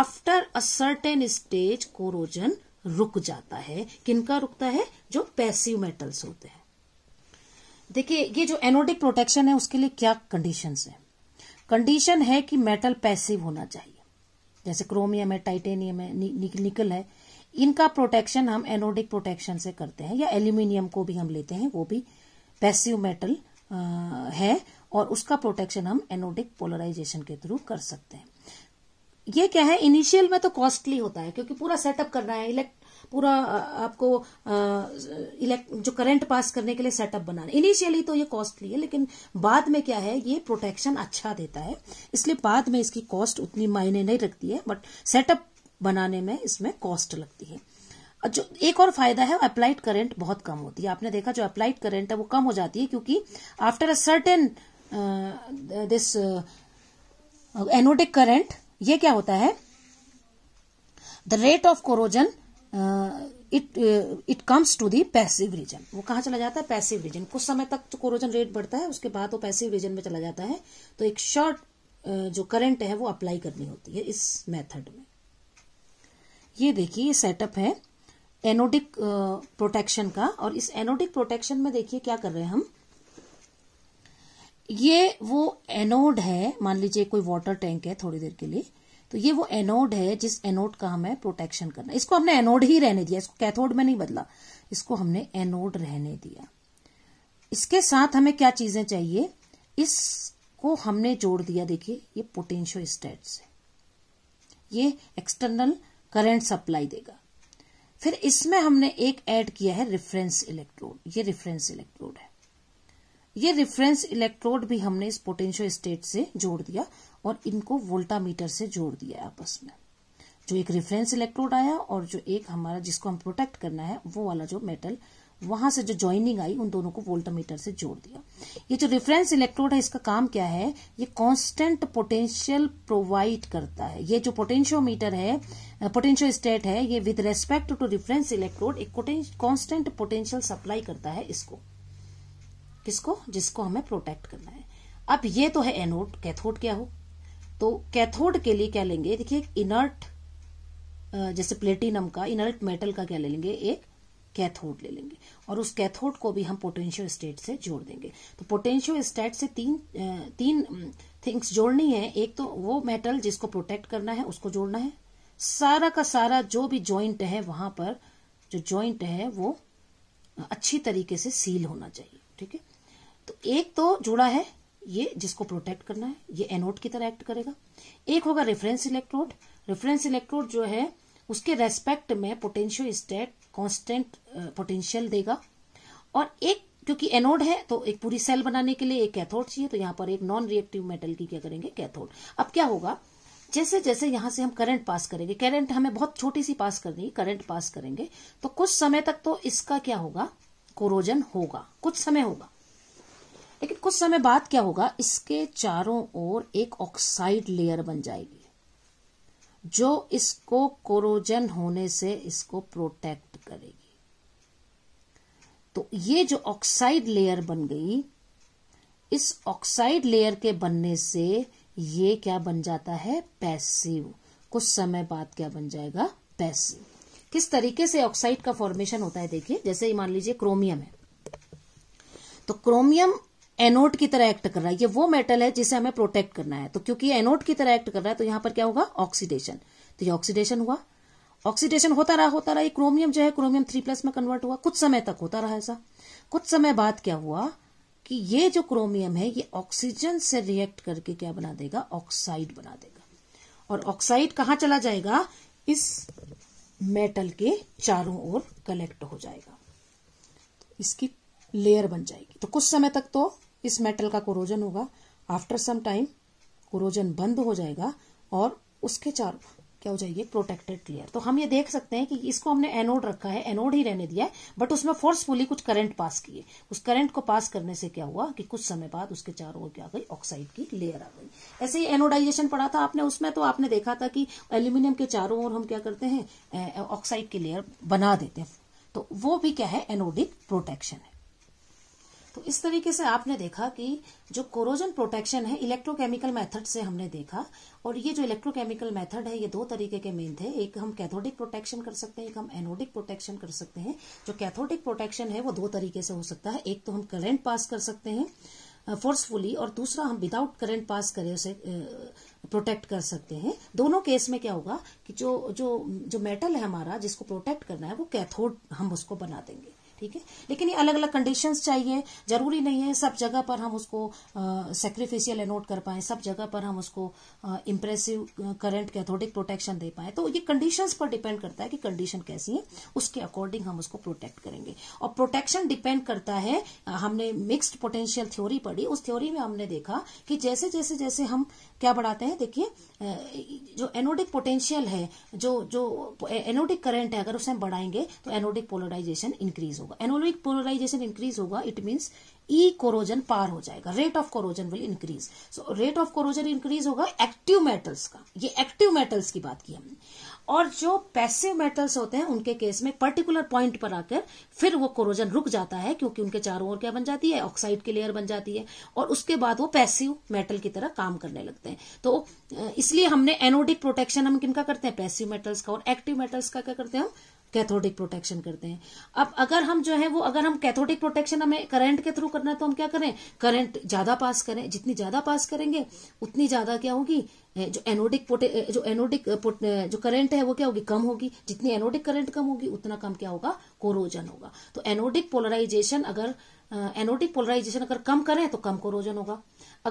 A: after a certain stage corrosion रुक जाता है किनका रुकता है जो पैसिव मेटल्स होते हैं देखिए ये जो एनोडिक प्रोटेक्शन है उसके लिए क्या कंडीशन है कंडीशन है कि मेटल पैसिव होना चाहिए जैसे क्रोमियम है टाइटेनियम है नि, नि, निकल है इनका प्रोटेक्शन हम एनोडिक प्रोटेक्शन से करते हैं या एल्यूमिनियम को भी हम लेते हैं वो भी पैसिव मेटल है और उसका प्रोटेक्शन हम एनोडिक पोलराइजेशन के थ्रू कर सकते हैं ये क्या है इनिशियल में तो कॉस्टली होता है क्योंकि पूरा सेटअप करना है इलेक्ट पूरा आपको इलेक्ट जो करंट पास करने के लिए सेटअप बनाना इनिशियली तो ये कॉस्टली है लेकिन बाद में क्या है ये प्रोटेक्शन अच्छा देता है इसलिए बाद में इसकी कॉस्ट उतनी मायने नहीं रखती है बट सेटअप बनाने में इसमें कॉस्ट लगती है जो एक और फायदा है अप्लाइड करंट बहुत कम होती है आपने देखा जो अप्लाइड करंट है वो कम हो जाती है क्योंकि after a certain this anodic current ये क्या होता है the rate of corrosion it it comes to the passive region वो कहां चला जाता है पैसिव रीजन कुछ समय तक तो कोरोजन रेट बढ़ता है उसके बाद वो पैसिव रीजन में चला जाता है तो एक शॉर्ट uh, जो करंट है वो अप्लाई करनी होती है इस मेथड में ये देखिए ये सेटअप है एनोडिक प्रोटेक्शन uh, का और इस एनोडिक प्रोटेक्शन में देखिए क्या कर रहे हैं हम ये वो एनोड है मान लीजिए कोई वाटर टैंक है थोड़ी देर के लिए तो ये वो एनोड है जिस एनोड का हमें प्रोटेक्शन करना इसको हमने एनोड ही रहने दिया इसको कैथोड में नहीं बदला इसको हमने एनोड रहने दिया इसके साथ हमें क्या चीजें चाहिए इसको हमने जोड़ दिया देखिए ये पोटेंशियो स्टेट से ये एक्सटर्नल करंट सप्लाई देगा फिर इसमें हमने एक ऐड किया है रेफरेंस इलेक्ट्रोड ये रेफरेंस इलेक्ट्रोड है ये रिफरेंस इलेक्ट्रोड भी हमने इस पोटेंशियल स्टेट से जोड़ दिया और इनको वोल्टामीटर से जोड़ दिया आपस में जो एक रेफरेंस इलेक्ट्रोड आया और जो एक हमारा जिसको हम प्रोटेक्ट करना है वो वाला जो मेटल वहां से जो ज्वाइनिंग आई उन दोनों को वोल्टामीटर से जोड़ दिया ये जो रेफरेंस इलेक्ट्रोड है इसका काम क्या है ये कांस्टेंट पोटेंशियल प्रोवाइड करता है ये जो पोटेंशियोमीटर है पोटेंशियो स्टेट है ये with respect to reference reference electrode एक कॉन्स्टेंट पोटेंशियल सप्लाई करता है इसको किसको जिसको हमें प्रोटेक्ट करना है अब ये तो है एनोड कैथोड क्या हो तो कैथोड के लिए क्या लेंगे देखिए इनर्ट जैसे प्लेटिनम का इनर्ट मेटल का क्या ले लेंगे एक कैथोड ले लेंगे और उस कैथोड को भी हम पोटेंशियल स्टेट से जोड़ देंगे तो पोटेंशियल स्टेट से तीन तीन थिंग्स जोड़नी है एक तो वो मेटल जिसको प्रोटेक्ट करना है उसको जोड़ना है सारा का सारा जो भी ज्वाइंट है वहां पर जो ज्वाइंट है वो अच्छी तरीके से सील होना चाहिए ठीक है तो एक तो जुड़ा है ये जिसको प्रोटेक्ट करना है ये एनोड की तरह एक्ट करेगा एक होगा रेफरेंस इलेक्ट्रोड रेफरेंस इलेक्ट्रोड जो है उसके रेस्पेक्ट में पोटेंशियल स्टेट कांस्टेंट पोटेंशियल देगा और एक क्योंकि एनोड है तो एक पूरी सेल बनाने के लिए एक कैथोड चाहिए तो यहां पर एक नॉन रिएक्टिव मेटल की क्या करेंगे कैथोड अब क्या होगा जैसे जैसे यहां से हम करंट पास करेंगे करंट हमें बहुत छोटी सी पास करनी है करंट पास करेंगे तो कुछ समय तक तो इसका क्या होगा कोरोजन होगा कुछ समय होगा लेकिन कुछ समय बाद क्या होगा इसके चारों ओर एक ऑक्साइड लेयर बन जाएगी जो इसको कोरोजन होने से इसको प्रोटेक्ट करेगी तो ये जो ऑक्साइड लेयर बन गई इस ऑक्साइड लेयर के बनने से ये क्या बन जाता है पैसिव कुछ समय बाद क्या बन जाएगा पैसिव किस तरीके से ऑक्साइड का फॉर्मेशन होता है देखिए जैसे मान लीजिए क्रोमियम है तो क्रोमियम एनोड की तरह एक्ट कर रहा है ये वो मेटल है जिसे हमें प्रोटेक्ट करना है तो क्योंकि एनोड की तरह एक्ट कर रहा है तो यहां पर क्या होगा ऑक्सीडेशन तो ये ऑक्सीडेशन हुआ ऑक्सीडेशन होता रहा होता रहा ये क्रोमियम जो है क्रोमियम थ्री प्लस में कन्वर्ट हुआ कुछ समय तक होता रहा ऐसा कुछ समय बाद क्या हुआ कि ये जो क्रोमियम है ये ऑक्सीजन से रिएक्ट करके क्या बना देगा ऑक्साइड बना देगा और ऑक्साइड कहां चला जाएगा इस मेटल के चारों ओर कलेक्ट हो जाएगा इसकी लेयर बन जाएगी तो कुछ समय तक तो इस मेटल का कोरोजन होगा आफ्टर सम टाइम कोरोजन बंद हो जाएगा और उसके चारों क्या हो जाएगी प्रोटेक्टेड लेयर तो हम ये देख सकते हैं कि इसको हमने एनोड रखा है एनोड ही रहने दिया है बट उसमें फोर्सफुली कुछ करंट पास किए उस करंट को पास करने से क्या हुआ कि कुछ समय बाद उसके चारों ओर क्या आ गई ऑक्साइड की लेयर आ गई ऐसे ही एनोडाइजेशन पढ़ा था आपने उसमें तो आपने देखा था कि एल्यूमिनियम के चारों ओर हम क्या करते हैं ऑक्साइड की लेयर बना देते हैं तो वो भी क्या है एनोडिक प्रोटेक्शन है तो इस तरीके से आपने देखा कि जो कोरोजन प्रोटेक्शन है इलेक्ट्रोकेमिकल मेथड से हमने देखा और ये जो इलेक्ट्रोकेमिकल मेथड है ये दो तरीके के मेन थे एक हम कैथोडिक प्रोटेक्शन कर सकते हैं एक हम एनोडिक प्रोटेक्शन कर सकते हैं जो कैथोडिक प्रोटेक्शन है वो दो तरीके से हो सकता है एक तो हम करेंट पास कर सकते हैं फोर्सफुली और दूसरा हम विदाउट करंट पास करें उसे प्रोटेक्ट कर सकते हैं दोनों केस में क्या होगा कि जो जो जो मेटल है हमारा जिसको प्रोटेक्ट करना है वो कैथोड हम उसको बना देंगे ठीक है लेकिन ये अलग अलग कंडीशंस चाहिए जरूरी नहीं है सब जगह पर हम उसको सेक्रीफिशियल एनोट कर पाए सब जगह पर हम उसको इम्प्रेसिव करंट कैथोडिक प्रोटेक्शन दे पाए तो ये कंडीशंस पर डिपेंड करता है कि कंडीशन कैसी है उसके अकॉर्डिंग हम उसको प्रोटेक्ट करेंगे और प्रोटेक्शन डिपेंड करता है हमने मिक्सड पोटेंशियल थ्योरी पढ़ी उस थ्योरी में हमने देखा कि जैसे जैसे जैसे हम क्या बढ़ाते हैं देखिए जो एनोडिक पोटेंशियल है जो जो एनोडिक करंट है अगर उसे हम बढ़ाएंगे तो एनोडिक पोलराइजेशन इंक्रीज होगा एनोडिक पोलराइजेशन इंक्रीज होगा इट मींस ई कोरोजन पार हो जाएगा rate of corrosion will increase so rate of corrosion increase होगा एक्टिव मेटल्स का ये एक्टिव मेटल्स की बात की हमने और जो पैसिव मेटल्स होते हैं उनके केस में पर्टिकुलर पॉइंट पर आकर फिर वो कोरोजन रुक जाता है क्योंकि उनके चारों ओर क्या बन जाती है ऑक्साइड की लेयर बन जाती है और उसके बाद वो पैसिव मेटल की तरह काम करने लगते हैं तो इसलिए हमने एनोडिक प्रोटेक्शन हम किनका करते हैं पैसिव मेटल्स का और एक्टिव मेटल्स का क्या करते हैं हम कैथोडिक प्रोटेक्शन करते हैं अब अगर हम जो है वो अगर हम कैथोडिक प्रोटेक्शन हमें करंट के थ्रू करना है तो हम क्या करें करंट ज्यादा पास करें जितनी ज्यादा पास करेंगे उतनी ज्यादा क्या होगी जो एनोडिक जो एनोडिक जो करंट है वो क्या होगी कम होगी जितनी एनोडिक करंट कम होगी उतना कम क्या होगा कोरोजन होगा तो एनोडिक पोलराइजेशन अगर एनोडिक पोलराइजेशन अगर कम करें तो कम कोरोजन होगा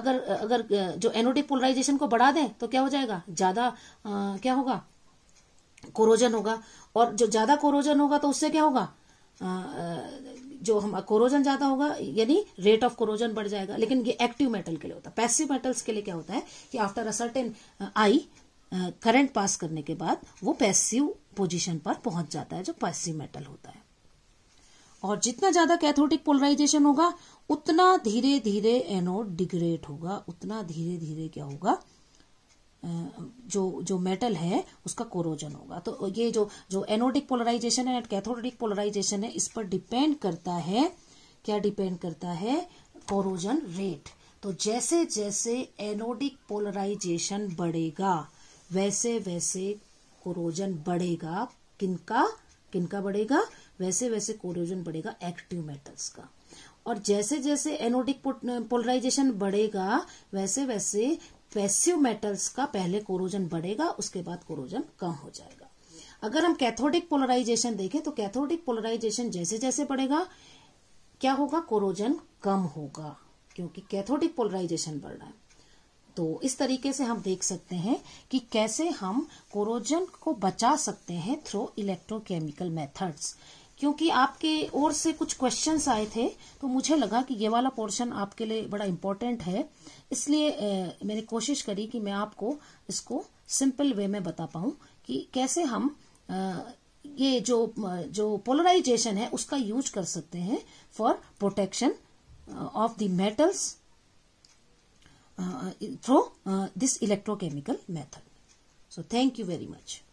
A: अगर अगर जो एनोडिक पोलराइजेशन को बढ़ा दें तो क्या हो जाएगा ज्यादा क्या होगा कोरोजन होगा और जो ज्यादा कोरोजन होगा तो उससे क्या होगा जो हम कोरोजन ज्यादा होगा यानी रेट ऑफ कोरोजन बढ़ जाएगा लेकिन ये एक्टिव मेटल के लिए होता है पैसिव मेटल्स के लिए क्या होता है कि after a certain I current pass करने के बाद वो पैसिव पोजीशन पर पहुंच जाता है जो पैसिव मेटल होता है और जितना ज्यादा कैथोडिक पोलराइजेशन होगा उतना धीरे धीरे एनोड डिग्रेड होगा उतना धीरे धीरे क्या होगा जो जो मेटल है उसका कोरोजन होगा तो ये जो जो एनोडिक पोलराइजेशन है एंड कैथोडिक पोलराइजेशन है इस पर डिपेंड करता है क्या डिपेंड करता है कोरोजन रेट तो जैसे जैसे एनोडिक पोलराइजेशन बढ़ेगा वैसे वैसे कोरोजन बढ़ेगा किनका किनका बढ़ेगा वैसे वैसे कोरोजन बढ़ेगा एक्टिव मेटल्स का और जैसे जैसे एनोडिक पोलराइजेशन बढ़ेगा वैसे वैसे पैसिव मेटल्स का पहले कोरोजन बढ़ेगा उसके बाद कोरोजन कम हो जाएगा अगर हम कैथोडिक पोलराइजेशन देखें तो कैथोडिक पोलराइजेशन जैसे जैसे बढ़ेगा क्या होगा कोरोजन कम होगा क्योंकि कैथोडिक पोलराइजेशन बढ़ रहा है तो इस तरीके से हम देख सकते हैं कि कैसे हम कोरोजन को बचा सकते हैं थ्रू इलेक्ट्रोकेमिकल मेथड्स क्योंकि आपके ओर से कुछ क्वेश्चंस आए थे तो मुझे लगा कि ये वाला पोर्शन आपके लिए बड़ा इम्पोर्टेंट है इसलिए मैंने कोशिश करी कि मैं आपको इसको सिंपल वे में बता पाऊं कि कैसे हम ये जो जो पोलराइजेशन है उसका यूज कर सकते हैं for protection of the metals through this electrochemical method so thank you very much